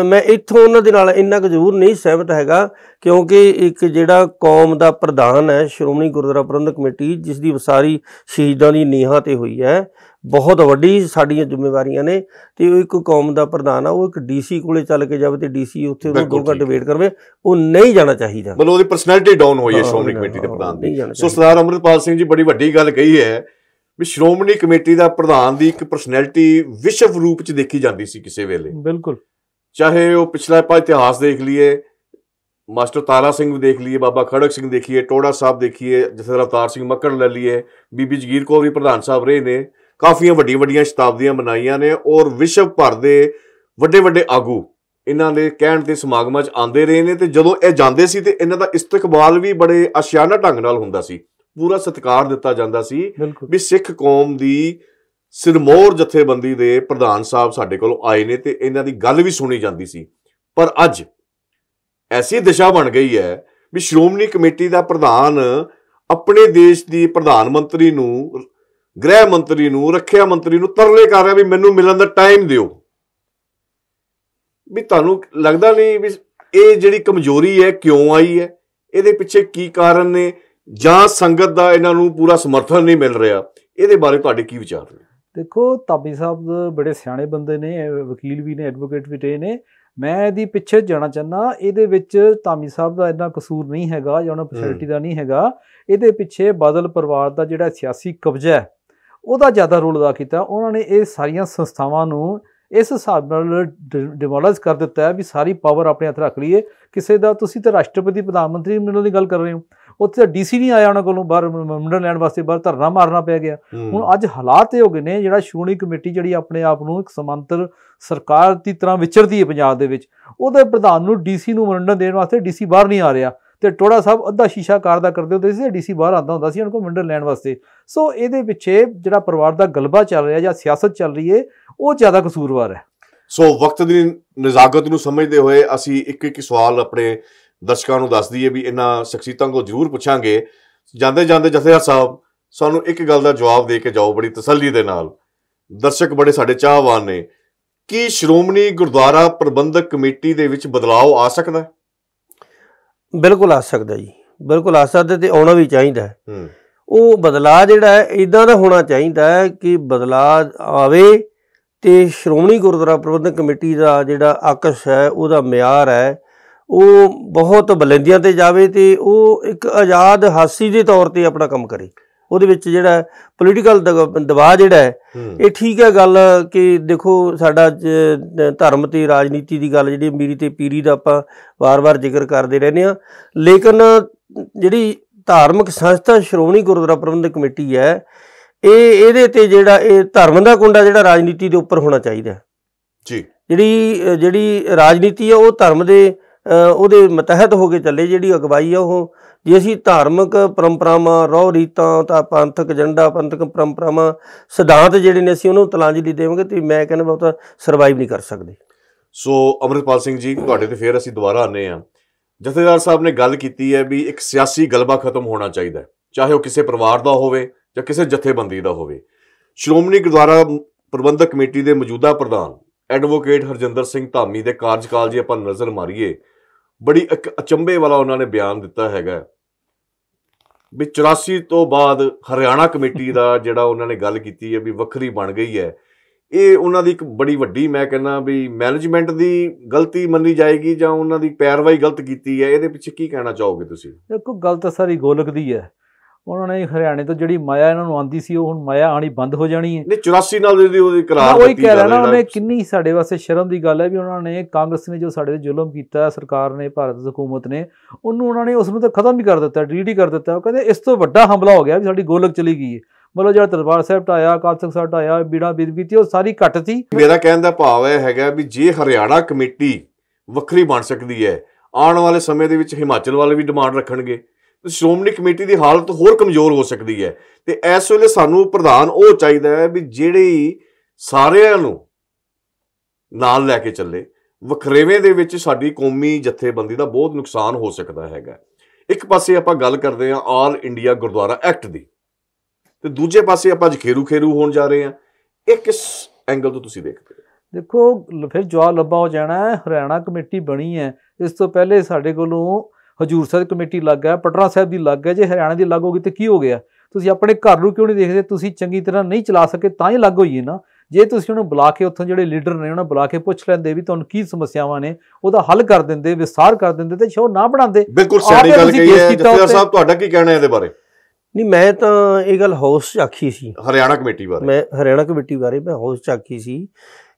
ਮੈਂ ਇੱਥੋਂ ਉਹਨਾਂ ਦੇ ਨਾਲ ਇੰਨਾ ਕੁ ਜ਼ਰੂਰ ਨਹੀਂ ਸਹਿਮਤ ਹੈਗਾ ਕਿਉਂਕਿ ਇੱਕ ਜਿਹੜਾ ਕੌਮ ਦਾ ਪ੍ਰਧਾਨ ਹੈ ਸ਼੍ਰੋਮਣੀ ਗੁਰਦੁਆਰਾ ਪ੍ਰਬੰਧਕ ਕਮੇਟੀ ਜਿਸ ਦੀ ਵਸਾਰੀ ਸ਼ਹੀਦਾਂ ਦੀ ਨੀਹਾਂ ਤੇ ਹੋਈ ਹੈ ਬਹੁਤ ਵੱਡੀ ਸਾਡੀਆਂ ਜ਼ਿੰਮੇਵਾਰੀਆਂ ਨੇ ਤੇ ਉਹ ਇੱਕ ਕੌਮ ਦਾ ਪ੍ਰਧਾਨ ਆ ਉਹ ਇੱਕ ਡੀਸੀ ਕੋਲੇ ਚੱਲ ਕੇ ਜਾਵੇ ਤੇ ਡੀਸੀ ਉੱਥੇ ਉਹਨੂੰ ਦੋ ਘੰਟੇ ਵੇਟ ਕਰਵੇ ਉਹ ਨਹੀਂ ਜਾਣਾ ਚਾਹੀਦਾ ਮਤਲਬ ਉਹਦੀ ਪਰਸਨੈਲਿਟੀ ਡਾਊਨ ਹੋਈ ਹੈ ਸ਼੍ਰੋਮਣੀ ਕਮੇਟੀ ਦੇ ਪ੍ਰਧਾਨ ਦੀ ਸੋ ਸਰਦਾਰ ਅਮਰਪਾਲ ਸਿੰਘ ਜੀ ਬੜੀ ਵੱਡੀ ਗੱਲ ਕਹੀ ਹੈ ਵੀ ਸ਼੍ਰੋਮਣੀ ਕਮੇਟੀ ਦਾ ਪ੍ਰਧਾਨ ਦੀ ਇੱਕ ਪਰਸਨੈਲਿਟੀ ਵਿਸ਼ਵ ਰੂਪ ਚ ਦੇਖੀ ਜਾਂਦੀ ਸੀ ਕਿਸੇ ਵੇਲੇ ਬਿਲਕੁਲ ਚਾਹੇ ਉਹ ਪਿਛਲਾ ਪਾ ਇਤਿਹਾਸ ਦੇਖ ਲਈਏ ਮਾਸਟਰ ਤਾਰਾ ਸਿੰਘ ਵੀ ਦੇਖ ਲਈਏ ਬਾਬਾ ਖੜਕ ਸਿੰਘ ਦੇਖੀਏ ਟੋੜਾ ਸਾਹਿਬ ਦੇਖੀਏ ਤਰ੍ਹਾਂ ਤਾਰ ਸਿੰਘ ਮੱਕੜ ਲੈ ਲਈਏ ਬੀਬੀ ਜਗੀਰ ਕੌਰ ਵੀ ਪ੍ਰਧਾਨ ਸਾਹਿਬ ਰਹੇ ਨੇ ਕਾਫੀਆਂ ਵੱਡੀਆਂ ਵੱਡੀਆਂ ਸ਼ਤਾਬਦੀਆਂ ਬਣਾਈਆਂ ਨੇ ਔਰ ਵਿਸ਼ਵ ਭਰ ਦੇ ਵੱਡੇ ਵੱਡੇ ਆਗੂ ਇਹਨਾਂ ਦੇ ਕਹਿਣ ਤੇ ਸਮਾਗਮਾਂ 'ਚ ਆਉਂਦੇ ਰਹੇ ਨੇ ਤੇ ਜਦੋਂ ਇਹ ਜਾਂਦੇ ਸੀ ਤੇ ਇਹਨਾਂ ਦਾ ਇਸਤਕਬਾਲ ਵੀ ਬੜੇ ਆਸ਼ਿਆਨਾ ਢੰਗ ਨਾਲ ਹੁੰਦਾ ਸੀ ਪੂਰਾ ਸਤਿਕਾਰ ਦਿੱਤਾ ਜਾਂਦਾ ਸੀ ਵੀ ਸਿੱਖ ਕੌਮ ਦੀ ਸਿਰਮੌਰ ਜਥੇਬੰਦੀ ਦੇ ਪ੍ਰਧਾਨ ਸਾਹਿਬ ਸਾਡੇ ਕੋਲ ਆਏ ਨੇ ਤੇ ਇਹਨਾਂ ਦੀ ਗੱਲ ਵੀ ਸੁਣੀ ਜਾਂਦੀ ਸੀ ਪਰ ਅੱਜ ਐਸੀ ਦਿਸ਼ਾ ਬਣ ਗਈ ਹੈ ਵੀ ਸ਼੍ਰੋਮਣੀ ਕਮੇਟੀ ਦਾ ਪ੍ਰਧਾਨ ਆਪਣੇ ਦੇਸ਼ ਦੀ ਪ੍ਰਧਾਨ ਮੰਤਰੀ ਨੂੰ ਗ੍ਰਹਿ ਮੰਤਰੀ ਨੂੰ ਰੱਖਿਆ ਮੰਤਰੀ ਨੂੰ ਤਰਲੇ ਕਰ ਰਿਹਾ ਵੀ ਮੈਨੂੰ ਮਿਲਣ ਦਾ ਟਾਈਮ ਦਿਓ ਵੀ ਤੁਹਾਨੂੰ ਲੱਗਦਾ ਨਹੀਂ ਵੀ ਇਹ ਜਿਹੜੀ ਕਮਜ਼ੋਰੀ ਹੈ ਕਿਉਂ ਆਈ ਹੈ ਇਹਦੇ ਪਿੱਛੇ ਕੀ ਕਾਰਨ ਨੇ ਜਾਂ ਸੰਗਤ ਦਾ ਇਹਨਾਂ ਨੂੰ ਪੂਰਾ ਸਮਰਥਨ ਨਹੀਂ ਮਿਲ ਰਿਹਾ ਇਹਦੇ ਬਾਰੇ ਤੁਹਾਡੇ ਕੀ ਵਿਚਾਰ ਨੇ ਦੇਖੋ ਤਾਬੀ ਸਾਹਿਬ ਬੜੇ ਸਿਆਣੇ ਬੰਦੇ ਨੇ ਵਕੀਲ ਵੀ ਨੇ ਐਡਵੋਕੇਟ ਵੀ ਰਹੇ ਨੇ ਮੈਂ ਇਹਦੀ ਪਿੱਛੇ ਜਾਣਾ ਚਾਹਨਾ ਇਹਦੇ ਵਿੱਚ ਤਾਮੀ ਸਾਹਿਬ ਦਾ ਇੰਨਾ ਕਸੂਰ ਨਹੀਂ ਹੈਗਾ ਜਾਂ ਉਹਨਾਂ ਫੈਸਿਲਿਟੀ ਦਾ ਨਹੀਂ ਹੈਗਾ ਇਹਦੇ ਪਿੱਛੇ ਬਦਲ ਪਰਿਵਾਰ ਦਾ ਜਿਹੜਾ ਸਿਆਸੀ ਕਬਜ਼ਾ ਹੈ ਉਹਦਾ ਜ਼ਿਆਦਾ ਰੋਲ ਅਦਾ ਕੀਤਾ ਉਹਨਾਂ ਨੇ ਇਹ ਸਾਰੀਆਂ ਸੰਸਥਾਵਾਂ ਨੂੰ ਇਸ ਹਿਸਾਬ ਨਾਲ ਡਿਮੋਲਾਈਜ਼ ਕਰ ਦਿੱਤਾ ਹੈ ਵੀ ਸਾਰੀ ਪਾਵਰ ਆਪਣੇ ਹੱਥ ਰੱਖ ਲਈਏ ਕਿਸੇ ਦਾ ਤੁਸੀਂ ਤਾਂ ਰਾਸ਼ਟਰਪਤੀ ਪ੍ਰਧਾਨ ਮੰਤਰੀ ਮਿਲਣ ਦੀ ਗੱਲ ਕਰ ਰਹੇ ਹੋ ਉੱਥੇ ਡੀਸੀ ਨਹੀਂ ਆਇਆ ਉਹਨਾਂ ਕੋਲੋਂ ਬਾਹਰ ਮੰਡਲ ਲੈਣ ਵਾਸਤੇ ਬਾਹਰ ਧਰਨਾ ਮਾਰਨਾ ਪਿਆ ਗਿਆ ਹੁਣ ਅੱਜ ਹਾਲਾਤ ਇਹ ਹੋ ਗਏ ਨੇ ਜਿਹੜਾ ਸ਼ੂਣੀ ਕਮੇਟੀ ਜਿਹੜੀ ਆਪਣੇ ਆਪ ਨੂੰ ਇੱਕ ਸਮਾਂਤਰ ਸਰਕਾਰ ਦੀ ਤਰ੍ਹਾਂ ਵਿਚਰਦੀ ਹੈ ਪੰਜਾਬ ਦੇ ਵਿੱਚ ਉਹਦੇ ਪ੍ਰਧਾਨ ਨੂੰ ਡੀਸੀ ਨੂੰ ਮੰਡਲ ਦੇਣ ਵਾਸਤੇ ਡੀਸੀ ਬਾਹਰ ਨਹੀਂ ਆ ਰਿਹਾ ਤੇ ਟੋੜਾ ਸਾਹਿਬ ਅੱਧਾ ਸ਼ੀਸ਼ਾ ਕਾਰ ਦਾ ਕਰਦੇ ਹੁੰਦੇ ਸੀ ਡੀਸੀ ਬਾਹਰ ਆਉਂਦਾ ਹੁੰਦਾ ਸੀ ਉਹਨਾਂ ਕੋਲ ਮੰਡਲ ਲੈਣ ਵਾਸਤੇ ਸੋ ਇਹਦੇ ਪਿੱਛੇ ਜਿਹੜਾ ਪਰਿਵਾਰ ਦਾ ਗਲਬਾ ਚੱਲ ਰਿਹਾ ਜਾਂ ਸਿਆਸਤ ਚੱਲ ਰਹੀ ਹੈ ਉਹ ਜ਼ਿਆਦਾ ਕਸੂਰਵਾਰ ਹੈ ਸੋ ਵਕਤ ਦੀ ਨਜ਼ਾਕਤ ਨੂੰ ਸਮਝਦੇ ਹੋਏ ਅਸੀਂ ਇੱਕ ਇੱਕ ਸਵਾਲ ਆਪਣੇ ਦਰਸ਼ਕਾਂ ਨੂੰ ਦੱਸ ਦਈਏ ਵੀ ਇਹਨਾਂ ਸ਼ਖਸੀਤਾਂ ਕੋ ਜ਼ਰੂਰ ਪੁੱਛਾਂਗੇ ਜਾਂਦੇ ਜਾਂਦੇ ਜਥੇਦਾਰ ਸਾਹਿਬ ਸਾਨੂੰ ਇੱਕ ਗੱਲ ਦਾ ਜਵਾਬ ਦੇ ਕੇ ਜਾਓ ਬੜੀ ਤਸੱਲੀ ਦੇ ਨਾਲ ਦਰਸ਼ਕ ਬੜੇ ਸਾਡੇ ਚਾਹਵਾਨ ਨੇ ਕੀ ਸ਼੍ਰੋਮਣੀ ਗੁਰਦੁਆਰਾ ਪ੍ਰਬੰਧਕ ਕਮੇਟੀ ਦੇ ਵਿੱਚ ਬਦਲਾਅ ਆ ਸਕਦਾ ਹੈ ਬਿਲਕੁਲ ਆ ਸਕਦਾ ਜੀ ਬਿਲਕੁਲ ਆ ਸਕਦਾ ਤੇ ਆਉਣਾ ਵੀ ਚਾਹੀਦਾ ਹੈ ਉਹ ਬਦਲਾਅ ਜਿਹੜਾ ਹੈ ਇਦਾਂ ਦਾ ਹੋਣਾ ਚਾਹੀਦਾ ਹੈ ਕਿ ਬਦਲਾਅ ਆਵੇ ਤੇ ਸ਼੍ਰੋਮਣੀ ਗੁਰਦੁਆਰਾ ਪ੍ਰਬੰਧਕ ਕਮੇਟੀ ਦਾ ਜਿਹੜਾ ਆਕਸ਼ ਹੈ ਉਹਦਾ ਮਿਆਰ ਹੈ ਉਹ ਬਹੁਤ ਬਲੰਦੀਆਂ ਤੇ ਜਾਵੇ ਤੇ ਉਹ ਇੱਕ ਆਜ਼ਾਦ ਹਾਸੀ ਦੇ ਤੌਰ ਤੇ ਆਪਣਾ ਕੰਮ ਕਰੇ ਉਹਦੇ ਵਿੱਚ ਜਿਹੜਾ ਪੋਲੀਟੀਕਲ ਦਬਾਅ ਜਿਹੜਾ ਹੈ ਇਹ ਠੀਕ ਹੈ ਗੱਲ ਕਿ ਦੇਖੋ ਸਾਡਾ ਧਰਮ ਤੇ ਰਾਜਨੀਤੀ ਦੀ ਗੱਲ ਜਿਹੜੀ ਮੀਰੀ ਤੇ ਪੀਰੀ ਦਾ ਆਪਾਂ ਵਾਰ-ਵਾਰ ਜ਼ਿਕਰ ਕਰਦੇ ਰਹਿੰਦੇ ਆ ਲੇਕਿਨ ਜਿਹੜੀ ਧਾਰਮਿਕ ਸੰਸਥਾ ਸ਼੍ਰੋਮਣੀ ਗੁਰਦੁਆਰਾ ਪ੍ਰਬੰਧਕ ਕਮੇਟੀ ਹੈ ਇਹ ਇਹਦੇ ਤੇ ਜਿਹੜਾ ਇਹ ਧਰਮ ਦਾ ਕੁੰਡਾ ਜਿਹੜਾ ਰਾਜਨੀਤੀ ਦੇ ਉੱਪਰ ਹੋਣਾ ਚਾਹੀਦਾ ਜੀ ਜਿਹੜੀ ਜਿਹੜੀ ਰਾਜਨੀਤੀ ਹੈ ਉਹ ਧਰਮ ਦੇ ਉਹਦੇ ਮਤਹਿਤ ਹੋ ਕੇ ਚੱਲੇ ਜਿਹੜੀ ਅਗਵਾਈ ਆ ਉਹ ਜੇ ਅਸੀਂ ਧਾਰਮਿਕ ਪਰੰਪਰਾਵਾਂ ਰੋ ਰੀਤਾਂ ਤਾਂ ਪੰਥਕ ਜੰਡਾ ਪੰਥਕ ਪਰੰਪਰਾਵਾਂ ਸਿਧਾਂਤ ਜਿਹੜੇ ਨੇ ਅਸੀਂ ਉਹਨੂੰ ਤਲਾਂਜਲੀ ਦੇਵਾਂਗੇ ਤੇ ਮੈਂ ਕਹਿੰਦਾ ਬਹੁਤ ਸਰਵਾਈਵ ਨਹੀਂ ਕਰ ਸਕਦੇ ਸੋ ਅਮਰਿਤਪਾਲ ਸਿੰਘ ਜੀ ਤੁਹਾਡੇ ਤੇ ਫੇਰ ਅਸੀਂ ਦੁਬਾਰਾ ਆਨੇ ਆ ਜਥੇਦਾਰ ਸਾਹਿਬ ਨੇ ਗੱਲ ਕੀਤੀ ਹੈ ਵੀ ਇੱਕ ਸਿਆਸੀ ਗਲਬਾ ਖਤਮ ਹੋਣਾ ਚਾਹੀਦਾ ਹੈ ਚਾਹੇ ਉਹ ਕਿਸੇ ਪਰਿਵਾਰ ਦਾ ਹੋਵੇ ਜਾਂ ਕਿਸੇ ਜਥੇਬੰਦੀ ਦਾ ਹੋਵੇ ਸ਼੍ਰੋਮਣੀ ਗੁਰਦੁਆਰਾ ਪ੍ਰਬੰਧਕ ਕਮੇਟੀ ਦੇ ਮੌਜੂਦਾ ਪ੍ਰਧਾਨ ਐਡਵੋਕੇਟ ਹਰਜਿੰਦਰ ਸਿੰਘ ਧਾਮੀ ਦੇ ਕਾਰਜਕਾਲ ਜੀ ਆਪਾਂ ਨਜ਼ਰ ਮਾਰੀਏ ਬੜੀ ਇੱਕ ਅਚੰਬੇ ਵਾਲਾ ਉਹਨਾਂ ਨੇ ਬਿਆਨ ਦਿੱਤਾ ਹੈਗਾ ਵੀ 84 ਤੋਂ ਬਾਅਦ ਹਰਿਆਣਾ ਕਮੇਟੀ ਦਾ ਜਿਹੜਾ ਉਹਨਾਂ ਨੇ ਗੱਲ ਕੀਤੀ ਹੈ ਵੀ ਵੱਖਰੀ ਬਣ ਗਈ ਹੈ ਇਹ ਉਹਨਾਂ ਦੀ ਇੱਕ ਬੜੀ ਵੱਡੀ ਮੈਂ ਕਹਿੰਦਾ ਵੀ ਮੈਨੇਜਮੈਂਟ ਦੀ ਗਲਤੀ ਮੰਨੀ ਜਾਏਗੀ ਜਾਂ ਉਹਨਾਂ ਦੀ ਪੈਰਵਾਈ ਗਲਤ ਕੀਤੀ ਹੈ ਇਹਦੇ ਪਿੱਛੇ ਕੀ ਕਹਿਣਾ ਚਾਹੋਗੇ ਤੁਸੀਂ ਦੇਖੋ ਗਲਤ ਸਾਰੀ ਗੋਲਕ ਦੀ ਹੈ ਉਹਨਾਂ ਨੇ ਹਰਿਆਣੇ ਤੋਂ ਜਿਹੜੀ ਮਾਇਆ ਇਹਨਾਂ ਨੂੰ ਆਂਦੀ ਸੀ ਉਹ ਹੁਣ ਮਾਇਆ ਆਣੀ ਬੰਦ ਹੋ ਜਾਣੀ ਹੈ ਨਹੀਂ 84 ਨਾਲ ਦੇ ਦੀ ਉਹਦੀ ਕਰਾਰ ਦਿੱਤੀ ਜਾ ਰਹੀ ਹੈ ਉਹਨੇ ਕਿੰਨੀ ਸਾਡੇ ਵਾਸਤੇ ਸ਼ਰਮ ਦੀ ਗੱਲ ਹੈ ਵੀ ਉਹਨਾਂ ਨੇ ਕਾਂਗਰਸ ਨੇ ਜੋ ਸਾਡੇ ਤੇ ਜ਼ੁਲਮ ਕੀਤਾ ਸਰਕਾਰ ਨੇ ਭਾਰਤ ਦੀ ਹਕੂਮਤ ਨੇ ਉਹਨੂੰ ਉਹਨਾਂ ਨੇ ਉਸ ਨੂੰ ਤਾਂ ਖਤਮ ਹੀ ਕਰ ਦਿੱਤਾ ਡੀਡੀ ਹੀ ਕਰ ਦਿੱਤਾ ਉਹ ਕਹਿੰਦੇ ਇਸ ਤੋਂ ਵੱਡਾ ਹਮਲਾ ਹੋ ਗਿਆ ਵੀ ਸਾਡੀ ਗੋਲਕ ਚਲੀ ਗਈ ਹੈ ਮਤਲਬ ਜਿਹੜਾ ਦਰਬਾਰ ਸਾਹਿਬ ਟਾਇਆ ਅਕਾਲ ਸਾਹਿਬ ਟਾਇਆ ਬੀੜਾ ਬੀਤੀ ਉਹ ਸਾਰੀ ਘਟ ਸੀ ਮੇਰਾ ਕਹਿਣ ਦਾ ਭਾਵ ਇਹ ਹੈਗਾ ਵੀ ਜੇ ਹਰਿਆਣਾ ਕਮੇਟੀ ਵੱਖਰੀ ਬਣ ਸਕਦੀ ਹੈ ਆਉਣ ਵਾਲੇ ਸਮੇਂ ਦੇ ਵਿੱਚ ਹਿਮਾਚਲ ਵਾਲੇ ਵੀ ਡਿਮਾਂਡ ਰੱਖਣਗੇ ਸ਼੍ਰੋਮਣੀ ਕਮੇਟੀ ਦੀ ਹਾਲਤ ਹੋਰ ਕਮਜ਼ੋਰ ਹੋ ਸਕਦੀ ਹੈ ਤੇ ਇਸ ਵੇਲੇ ਸਾਨੂੰ ਪ੍ਰਧਾਨ ਉਹ ਚਾਹੀਦਾ ਹੈ ਵੀ ਜਿਹੜੇ ਸਾਰਿਆਂ ਨੂੰ ਨਾਲ ਲੈ ਕੇ ਚੱਲੇ ਵਖਰੇਵੇਂ ਦੇ ਵਿੱਚ ਸਾਡੀ ਕੌਮੀ ਜਥੇਬੰਦੀ ਦਾ ਬਹੁਤ ਨੁਕਸਾਨ ਹੋ ਸਕਦਾ ਹੈਗਾ ਇੱਕ ਪਾਸੇ ਆਪਾਂ ਗੱਲ ਕਰਦੇ ਹਾਂ ਆਲ ਇੰਡੀਆ ਗੁਰਦੁਆਰਾ ਐਕਟ ਦੀ ਤੇ ਦੂਜੇ ਪਾਸੇ ਆਪਾਂ ਜਖੇਰੂ ਖੇਰੂ ਹੋਣ ਜਾ ਰਹੇ ਹਾਂ ਇਹ ਕਿਸ ਐਂਗਲ ਤੋਂ ਤੁਸੀਂ ਦੇਖਦੇ ਹੋ ਦੇਖੋ ਫਿਰ ਜਵਾਬ ਲੱਭਾ ਹੋ ਜਾਣਾ ਹੈ ਹਰਿਆਣਾ ਕਮੇਟੀ ਬਣੀ ਹੈ ਇਸ ਤੋਂ ਪਹਿਲੇ ਸਾਡੇ ਕੋਲੋਂ ਹਜੂਰ ਸਾਹਿਬ ਕਮੇਟੀ ਲੱਗ ਹੈ ਪਟਨਾ ਸਾਹਿਬ ਦੀ ਲੱਗ ਹੈ ਜੇ ਹਰਿਆਣਾ ਦੀ ਲੱਗ ਹੋ ਗਈ ਤੇ ਕੀ ਹੋ ਗਿਆ ਤੁਸੀਂ ਆਪਣੇ ਘਰ ਨੂੰ ਕਿਉਂ ਨਹੀਂ ਦੇਖਦੇ ਤੁਸੀਂ ਚੰਗੀ ਤਰ੍ਹਾਂ ਨਹੀਂ ਚਲਾ ਸਕੇ ਤਾਂ ਹੀ ਲੱਗ ਹੋਈ ਹੈ ਨਾ ਜੇ ਤੁਸੀਂ ਉਹਨੂੰ ਬੁਲਾ ਕੇ ਉੱਥੋਂ ਜਿਹੜੇ ਲੀਡਰ ਨੇ ਉਹਨਾਂ ਬੁਲਾ ਕੇ ਪੁੱਛ ਲੈਂਦੇ ਵੀ ਤੁਹਾਨੂੰ ਕੀ ਸਮੱਸਿਆਵਾਂ ਨੇ ਉਹਦਾ ਹੱਲ ਕਰ ਦਿੰਦੇ ਵਿਸਾਰ ਕਰ ਦਿੰਦੇ ਤੇ ਸ਼ੋਅ ਨਾ ਬਣਾਉਂਦੇ ਬਿਲਕੁਲ ਸਹੀ ਗੱਲ ਕਹੀ ਹੈ ਜਥੇਦਾਰ ਸਾਹਿਬ ਤੁਹਾਡਾ ਕੀ ਕਹਿਣਾ ਹੈ ਇਹਦੇ ਬਾਰੇ ਨਹੀਂ ਮੈਂ ਤਾਂ ਇਹ ਗੱਲ ਹਾਊਸ ਚ ਆਖੀ ਸੀ ਹਰਿਆਣਾ ਕਮੇਟੀ ਬਾਰੇ ਮੈਂ ਹਰਿਆਣਾ ਕਮੇਟੀ ਬਾਰੇ ਮੈਂ ਹਾਊਸ ਚ ਆਖੀ ਸੀ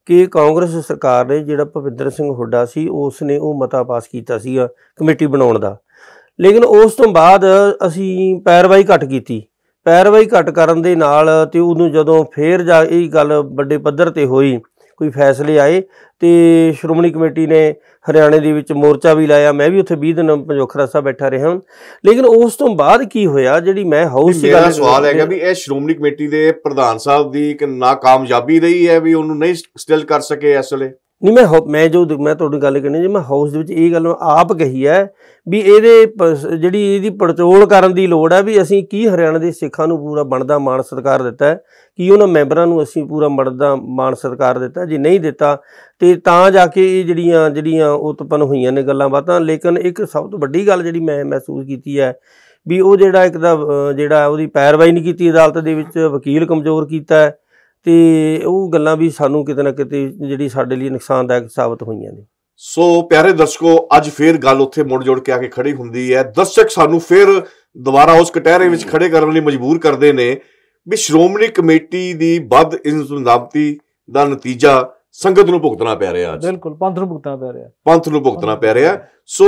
ਕਿ ਕਾਂਗਰਸ ਸਰਕਾਰ ਨੇ ਜਿਹੜਾ ਭਵਿੰਦਰ ਸਿੰਘ ਹੁੱਡਾ ਸੀ ਉਸ ਨੇ ਉਹ ਮਤਾ ਪਾਸ ਕੀਤਾ ਸੀ ਕਮੇਟੀ ਬਣਾਉਣ ਦਾ ਲੇਕਿਨ ਉਸ ਤੋਂ ਬਾਅਦ ਅਸੀਂ ਪੈਰਵਾਈ ਘਟ ਕੀਤੀ ਪੈਰਵਾਈ ਘਟ ਕਰਨ ਦੇ ਨਾਲ ਤੇ ਉਹਨੂੰ ਜਦੋਂ ਫੇਰ ਜਾ ਇਹ ਗੱਲ ਵੱਡੇ ਪੱਧਰ ਤੇ ਹੋਈ ਕੋਈ ਫੈਸਲੇ ਆਏ ਤੇ ਸ਼੍ਰੋਮਣੀ ਕਮੇਟੀ ਨੇ ਹਰਿਆਣੇ ਦੇ ਵਿੱਚ ਮੋਰਚਾ ਵੀ ਲਾਇਆ ਮੈਂ ਵੀ ਉੱਥੇ 20 ਦਿਨ ਪੰਜੋਖਰਾ ਸਾਹਿਬ ਬੈਠਾ ਰਿਹਾ ਹਾਂ ਲੇਕਿਨ ਉਸ ਤੋਂ ਬਾਅਦ ਕੀ ਹੋਇਆ ਜਿਹੜੀ ਮੈਂ ਹਾਊਸ ਦੀ ਗੱਲ ਸਵਾਲ ਹੈਗਾ ਵੀ ਇਹ ਸ਼੍ਰੋਮਣੀ ਕਮੇਟੀ ਦੇ ਪ੍ਰਧਾਨ ਸਾਹਿਬ ਦੀ ਇੱਕ ਨਾਕਾਮਯਾਬੀ ਰਹੀ ਹੈ ਵੀ ਉਹਨੂੰ ਨਹੀਂ ਸਟਿਲ ਕਰ ਸਕੇ ਇਸ ਵੇਲੇ ਨਹੀਂ ਮੈਂ ਮੈਂ ਜੋ ਮੈਂ ਤੁਹਾਡੀ ਗੱਲ ਕਰਨੀ ਜੀ ਮੈਂ ਹਾਊਸ ਦੇ ਵਿੱਚ ਇਹ ਗੱਲ ਆਪ ਕਹੀ ਹੈ ਵੀ ਇਹਦੇ ਜਿਹੜੀ ਇਹਦੀ ਪੜਚੋਲ ਕਰਨ ਦੀ ਲੋੜ ਹੈ ਵੀ ਅਸੀਂ ਕੀ ਹਰਿਆਣਾ ਦੇ ਸਿੱਖਾਂ ਨੂੰ ਪੂਰਾ ਬਣਦਾ ਮਾਣ ਸਤਿਕਾਰ ਦਿੱਤਾ ਕੀ ਉਹਨਾਂ ਮੈਂਬਰਾਂ ਨੂੰ ਅਸੀਂ ਪੂਰਾ ਮੜਦਾ ਮਾਣ ਸਤਿਕਾਰ ਦਿੱਤਾ ਜੇ ਨਹੀਂ ਦਿੱਤਾ ਤੇ ਤਾਂ ਜਾ ਕੇ ਇਹ ਜਿਹੜੀਆਂ ਜਿਹੜੀਆਂ ਉਤਪਨ ਹੋਈਆਂ ਨੇ ਗੱਲਾਂ ਬਾਤਾਂ ਲੇਕਿਨ ਇੱਕ ਸਭ ਤੋਂ ਵੱਡੀ ਗੱਲ ਜਿਹੜੀ ਮੈਂ ਮਹਿਸੂਸ ਕੀਤੀ ਹੈ ਵੀ ਉਹ ਜਿਹੜਾ ਇੱਕ ਦਾ ਜਿਹੜਾ ਉਹਦੀ ਪੈਰਵਾਈ ਨਹੀਂ ਕੀਤੀ ਅਦਾਲਤ ਦੇ ਵਿੱਚ ਵਕੀਲ ਕਮਜ਼ੋਰ ਕੀਤਾ ਹੈ ਤੇ ਉਹ ਗੱਲਾਂ ਵੀ ਸਾਨੂੰ ਕਿਤੇ ਨਾ ਕਿਤੇ ਜਿਹੜੀ ਸਾਡੇ ਲਈ ਨੁਕਸਾਨਦਾਇਕ ਸਾਬਤ ਹੋਈਆਂ ਨੇ ਸੋ ਪਿਆਰੇ ਦਰਸ਼ਕੋ ਅੱਜ ਫੇਰ ਗੱਲ ਉੱਥੇ ਮੁੜ ਜੋੜ ਕੇ ਆ ਕੇ ਖੜੀ ਹੁੰਦੀ ਹੈ ਦਰਸ਼ਕ ਸਾਨੂੰ ਫੇਰ ਦੁਬਾਰਾ ਉਸ ਕਟਹਿਰੇ ਵਿੱਚ ਖੜੇ ਕਰਨ ਲਈ ਮਜਬੂਰ ਕਰਦੇ ਨੇ ਵੀ ਸ਼੍ਰੋਮਣੀ ਕਮੇਟੀ ਦੀ ਵੱਧ ਇਨਸੁਨਾਬਤੀ ਦਾ ਨਤੀਜਾ ਸੰਗਤ ਨੂੰ ਭੁਗਤਣਾ ਪੈ ਰਿਹਾ ਅੱਜ ਬਿਲਕੁਲ ਪੰਥ ਨੂੰ ਭੁਗਤਣਾ ਪੈ ਰਿਹਾ ਪੰਥ ਨੂੰ ਭੁਗਤਣਾ ਪੈ ਰਿਹਾ ਸੋ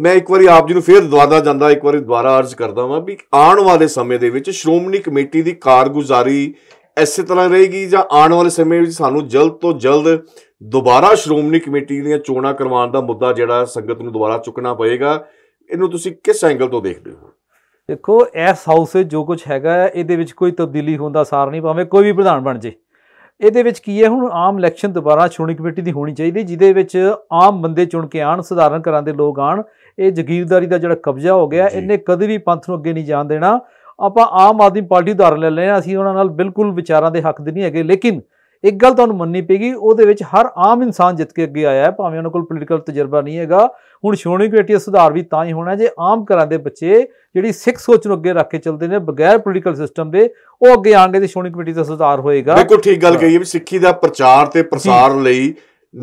ਮੈਂ ਇੱਕ ਵਾਰੀ ਆਪ ਜੀ ਨੂੰ ਫੇਰ ਦਵਾਦਾ ਜਾਂਦਾ ਇੱਕ ਵਾਰੀ ਦੁਬਾਰਾ ਅਰਜ਼ ਕਰਦਾ ਹਾਂ ਵੀ ਆਉਣ ਵਾਲੇ ਸਮੇਂ ਦੇ ਵਿੱਚ ਸ਼੍ਰੋਮਣੀ ਕਮੇਟੀ ਦੀ ਕਾਰਗੁਜ਼ਾਰੀ ਇਸੇ ਤਰ੍ਹਾਂ ਰਹੇਗੀ ਜਾਂ ਆਉਣ ਵਾਲੇ ਸਮੇਂ ਵਿੱਚ ਸਾਨੂੰ ਜਲਦ ਤੋਂ ਜਲਦ ਦੁਬਾਰਾ ਸ਼੍ਰੋਮਣੀ ਕਮੇਟੀ ਦੀਆਂ ਚੋਣਾਂ ਕਰਵਾਉਣ ਦਾ ਮੁੱਦਾ ਜਿਹੜਾ ਸੰਗਤ ਨੂੰ ਦੁਬਾਰਾ ਚੁੱਕਣਾ ਪਏਗਾ ਇਹਨੂੰ ਤੁਸੀਂ ਕਿਸ ਐਂਗਲ ਤੋਂ ਦੇਖਦੇ ਹੋ ਦੇਖੋ ਇਸ ਹਾਊਸ ਵਿੱਚ ਜੋ ਕੁਝ ਹੈਗਾ ਇਹਦੇ ਵਿੱਚ ਕੋਈ ਤਬਦੀਲੀ ਹੋਣ ਦਾ ਸਾਰ ਨਹੀਂ ਭਾਵੇਂ ਕੋਈ ਵੀ ਪ੍ਰਧਾਨ ਬਣ ਜੇ ਇਹਦੇ ਵਿੱਚ ਕੀ ਹੈ ਹੁਣ ਆਮ ਇਲੈਕਸ਼ਨ ਦੁਬਾਰਾ ਸ਼੍ਰੋਮਣੀ ਕਮੇਟੀ ਦੀ ਹੋਣੀ ਚਾਹੀਦੀ ਜਿਹਦੇ ਵਿੱਚ ਆਮ ਬੰਦੇ ਚੁਣ ਕੇ ਆਣ ਸਧਾਰਨ ਘਰਾਂ ਦੇ ਲੋਕ ਆਣ ਇਹ ਜ਼ਗੀਰਦਾਰੀ ਦਾ ਜਿਹੜਾ ਕਬਜ਼ਾ ਹੋ ਗਿਆ ਇਹਨੇ ਕਦੇ ਵੀ ਪੰਥ ਨੂੰ ਅੱਗੇ ਨਹੀਂ ਜਾਣ ਦੇਣਾ ਆਪਾਂ ਆਮ ਆਦਮੀ ਪਾਰਟੀ ਉਦਾਹਰਨ ਲੈ ਲੈਣਾ ਅਸੀਂ ਉਹਨਾਂ ਨਾਲ ਬਿਲਕੁਲ ਵਿਚਾਰਾਂ ਦੇ ਹੱਕ ਦੇ ਨਹੀਂ ਹੈਗੇ ਲੇਕਿਨ ਇੱਕ ਗੱਲ ਤੁਹਾਨੂੰ ਮੰਨਣੀ ਪੈਗੀ ਉਹਦੇ ਵਿੱਚ ਹਰ ਆਮ ਇਨਸਾਨ ਜਿੱਤ ਕੇ ਅੱਗੇ ਆਇਆ ਹੈ ਭਾਵੇਂ ਉਹਨਾਂ ਕੋਲ ਪੋਲੀਟੀਕਲ ਤਜਰਬਾ ਨਹੀਂ ਹੈਗਾ ਹੁਣ ਸ਼ੋਣੀ ਕਮੇਟੀ ਸੁਧਾਰ ਵੀ ਤਾਂ ਹੀ ਹੋਣਾ ਜੇ ਆਮ ਘਰਾਂ ਦੇ ਬੱਚੇ ਜਿਹੜੀ ਸਿੱਖ ਸੋਚ ਨੂੰ ਅੱਗੇ ਰੱਖ ਕੇ ਚੱਲਦੇ ਨੇ ਬਗੈਰ ਪੋਲੀਟੀਕਲ ਸਿਸਟਮ ਦੇ ਉਹ ਅੱਗੇ ਆਣਗੇ ਤੇ ਸ਼ੋਣੀ ਕਮੇਟੀ ਦਾ ਸੁਧਾਰ ਹੋਏਗਾ ਬਿਲਕੁਲ ਠੀਕ ਗੱਲ ਕਹੀ ਹੈ ਵੀ ਸਿੱਖੀ ਦਾ ਪ੍ਰਚਾਰ ਤੇ ਪ੍ਰਸਾਰ ਲਈ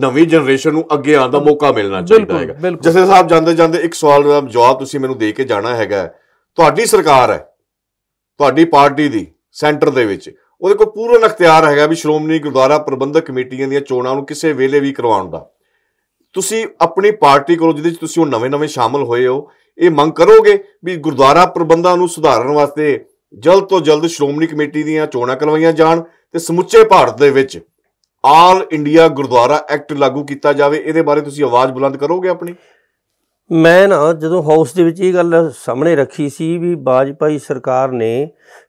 ਨਵੀਂ ਜਨਰੇਸ਼ਨ ਨੂੰ ਅੱਗੇ ਆਉਣ ਦਾ ਮੌਕਾ ਮਿਲਣਾ ਚਾਹੀਦਾ ਹੈਗਾ ਜਸੇ ਸਾਹਿਬ ਜਾਂਦੇ ਜਾਂਦੇ ਇੱਕ ਸਵਾਲ ਦਾ ਜਵਾਬ ਤੁਸੀਂ ਮੈਨੂੰ ਦੇ ਕੇ ਜਾਣਾ ਹੈਗਾ ਤੁਹਾਡੀ ਸਰਕਾਰ ਹੈ ਤੁਹਾਡੀ ਪਾਰਟੀ ਦੀ ਸੈਂਟਰ ਦੇ ਵਿੱਚ ਉਹਦੇ ਕੋਲ ਪੂਰਨ ਅਖਤਿਆਰ ਹੈਗਾ ਵੀ ਸ਼੍ਰੋਮਣੀ ਗੁਰਦੁਆਰਾ ਪ੍ਰਬੰਧਕ ਕਮੇਟੀਆਂ ਦੀਆਂ ਚੋਣਾਂ ਨੂੰ ਕਿਸੇ ਵੇਲੇ ਵੀ ਕਰਵਾਉਣ ਦਾ ਤੁਸੀਂ ਆਪਣੀ ਪਾਰਟੀ ਕੋਲ ਜਿਹਦੇ ਵਿੱਚ ਤੁਸੀਂ ਉਹ ਨਵੇਂ-ਨਵੇਂ ਸ਼ਾਮਲ ਹੋਏ ਹੋ ਇਹ ਮੰਗ ਕਰੋਗੇ ਵੀ ਗੁਰਦੁਆਰਾ ਪ੍ਰਬੰਧਾਂ ਨੂੰ ਸੁਧਾਰਨ ਵਾਸਤੇ ਜਲਦ ਤੋਂ ਜਲਦ ਸ਼੍ਰੋਮਣੀ ਕਮੇਟੀ ਦੀਆਂ ਚੋਣਾਂ ਕਰਵਾਈਆਂ ਜਾਣ ਤੇ ਸਮੁੱਚੇ ਭਾਰਤ ਦੇ ਵਿੱਚ ਆਲ ਇੰਡੀਆ ਗੁਰਦੁਆਰਾ ਐਕਟ ਲਾਗੂ ਕੀਤਾ ਜਾਵੇ ਇਹਦੇ ਬਾਰੇ ਤੁਸੀਂ ਆਵਾਜ਼ ਬੁਲੰਦ ਕਰੋਗੇ ਆਪਣੀ ਮੈਂ ਨਾ ਜਦੋਂ ਹਾਊਸ ਦੇ ਵਿੱਚ ਇਹ ਗੱਲ ਸਾਹਮਣੇ ਰੱਖੀ ਸੀ ਵੀ ਬਾਜਪਾਈ ਸਰਕਾਰ ਨੇ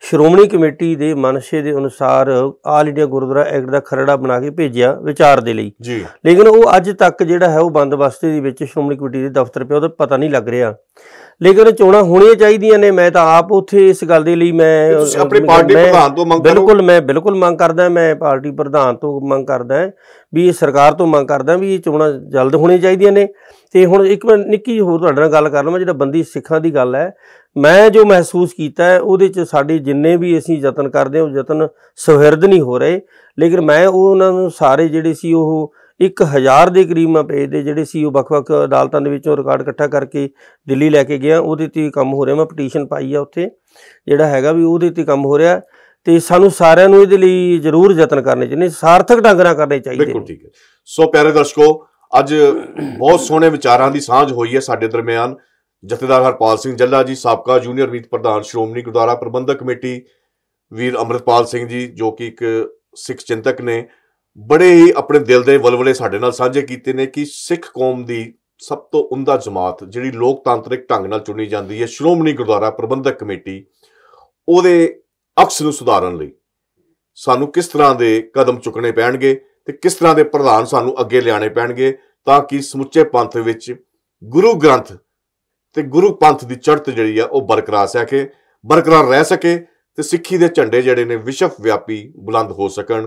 ਸ਼੍ਰੋਮਣੀ ਕਮੇਟੀ ਦੇ ਮਨਸ਼ੇ ਦੇ ਅਨੁਸਾਰ ਆਲ ਇੰਡੀਆ ਗੁਰਦੁਆਰਾ ਐਕਟ ਦਾ ਖਰੜਾ ਬਣਾ ਕੇ ਭੇਜਿਆ ਵਿਚਾਰ ਦੇ ਲਈ ਜੀ ਲੇਕਿਨ ਉਹ ਅੱਜ ਤੱਕ ਜਿਹੜਾ ਹੈ ਉਹ ਬੰਦਬਸਤੇ ਦੇ ਵਿੱਚ ਸ਼੍ਰੋਮਣੀ ਕਮੇਟੀ ਦੇ ਦਫ਼ਤਰ ਪਿਆ ਉਹਦਾ ਪਤਾ ਨਹੀਂ ਲੱਗ ਰਿਹਾ ਲੇਕਿਨ ਚੋਣਾਂ ਹੋਣੀਆਂ ਚਾਹੀਦੀਆਂ ਨੇ ਮੈਂ ਤਾਂ ਆਪ ਉੱਥੇ ਇਸ ਗੱਲ ਦੇ ਲਈ ਮੈਂ ਆਪਣੀ ਪਾਰਟੀ ਪ੍ਰਧਾਨ ਤੋਂ ਮੰਗ ਬਿਲਕੁਲ ਮੈਂ ਬਿਲਕੁਲ ਮੰਗ ਕਰਦਾ ਮੈਂ ਪਾਰਟੀ ਪ੍ਰਧਾਨ ਤੋਂ ਮੰਗ ਕਰਦਾ ਵੀ ਇਹ ਸਰਕਾਰ ਤੋਂ ਮੰਗ ਕਰਦਾ ਵੀ ਇਹ ਚੋਣਾਂ ਜਲਦ ਹੋਣੀਆਂ ਚਾਹੀਦੀਆਂ ਨੇ ਤੇ ਹੁਣ ਇੱਕ ਮੈਂ ਨਿੱਕੀ ਹੋਰ ਤੁਹਾਡੇ ਨਾਲ ਗੱਲ ਕਰ ਲਵਾਂ ਜਿਹੜਾ ਬੰਦੀ ਸਿੱਖਾਂ ਦੀ ਗੱਲ ਹੈ ਮੈਂ ਜੋ ਮਹਿਸੂਸ ਕੀਤਾ ਹੈ ਉਹਦੇ ਚ ਸਾਡੇ ਜਿੰਨੇ ਵੀ ਅਸੀਂ ਯਤਨ ਕਰਦੇ ਹਾਂ ਉਹ ਯਤਨ ਸਹਿਰਦ ਨਹੀਂ ਹੋ ਰਹੇ ਲੇਕਿਨ ਮੈਂ ਉਹਨਾਂ ਨੂੰ ਸਾਰੇ ਜਿਹੜੇ ਸੀ ਉਹ 1000 ਦੇ ਕਰੀਬ ਮਾਪੇ ਦੇ ਜਿਹੜੇ ਸੀ ਉਹ ਵੱਖ-ਵੱਖ ਅਦਾਲਤਾਂ ਦੇ ਵਿੱਚੋਂ ਰਿਕਾਰਡ ਇਕੱਠਾ ਕਰਕੇ ਦਿੱਲੀ ਲੈ ਕੇ ਗਿਆ ਉਹਦੇ ਤੇ ਕੰਮ ਹੋ ਰਿਹਾ ਮੈਂ ਪਟੀਸ਼ਨ ਪਾਈ ਆ ਉੱਥੇ ਜਿਹੜਾ ਹੈਗਾ ਵੀ ਉਹਦੇ ਤੇ ਕੰਮ ਹੋ ਰਿਹਾ ਤੇ ਸਾਨੂੰ ਸਾਰਿਆਂ ਨੂੰ ਇਹਦੇ ਲਈ ਜ਼ਰੂਰ ਯਤਨ ਕਰਨੇ ਚਾਹੀਦੇ ਸਾਰਥਕ ਢੰਗ ਨਾਲ ਕਰਨੇ ਚਾਹੀਦੇ ਬਿਲਕੁਲ ਠੀਕ ਹੈ ਸੋ ਪਿਆਰੇ ਦਰਸ਼ਕੋ ਅੱਜ ਬਹੁਤ ਸੋਹਣੇ ਵਿਚਾਰਾਂ ਦੀ ਸਾਂਝ ਹੋਈ ਹੈ ਸਾਡੇ ਦਰਮਿਆਨ ਜਥੇਦਾਰ ਹਰਪਾਲ ਸਿੰਘ ਜੱਲਾ ਜੀ ਸਾਬਕਾ ਜੂਨੀਅਰ ਮੀਤ ਪ੍ਰਧਾਨ ਸ਼੍ਰੋਮਣੀ ਗੁਰਦਾਰਾ ਪ੍ਰਬੰਧਕ ਕਮੇਟੀ ਵੀਰ ਅਮਰਤਪਾਲ ਸਿੰਘ ਜੀ ਜੋ ਕਿ ਇੱਕ ਸਿੱਖ ਚਿੰਤਕ ਨੇ ਬੜੇ ਹੀ ਆਪਣੇ ਦਿਲ ਦੇ ਵਲਵਲੇ ਸਾਡੇ ਨਾਲ ਸਾਂਝੇ ਕੀਤੇ ਨੇ ਕਿ ਸਿੱਖ ਕੌਮ ਦੀ ਸਭ ਤੋਂ ਉੰਦਾ ਜਮਾਤ ਜਿਹੜੀ ਲੋਕਤੰਤਰਿਕ ਢੰਗ ਨਾਲ ਚੁਣੀ ਜਾਂਦੀ ਹੈ ਸ਼੍ਰੋਮਣੀ ਗੁਰਦੁਆਰਾ ਪ੍ਰਬੰਧਕ ਕਮੇਟੀ ਉਹਦੇ ਅਕਸ ਨੂੰ ਸੁਧਾਰਨ ਲਈ ਸਾਨੂੰ ਕਿਸ ਤਰ੍ਹਾਂ ਦੇ ਕਦਮ ਚੁੱਕਣੇ ਪੈਣਗੇ ਤੇ ਕਿਸ ਤਰ੍ਹਾਂ ਦੇ ਪ੍ਰਧਾਨ ਸਾਨੂੰ ਅੱਗੇ ਲਿਆਣੇ ਪੈਣਗੇ ਤਾਂ ਕਿ ਸਮੁੱਚੇ ਪੰਥ ਵਿੱਚ ਗੁਰੂ ਗ੍ਰੰਥ ਤੇ ਗੁਰੂ ਪੰਥ ਦੀ ਚੜ੍ਹਤ ਜਿਹੜੀ ਆ ਉਹ ਬਰਕਰਾਰ ਸਕੇ ਬਰਕਰਾਰ ਰਹਿ ਸਕੇ ਤੇ ਸਿੱਖੀ ਦੇ ਝੰਡੇ ਜਿਹੜੇ ਨੇ ਵਿਸ਼ਵ ਵਿਆਪੀ ਬੁਲੰਦ ਹੋ ਸਕਣ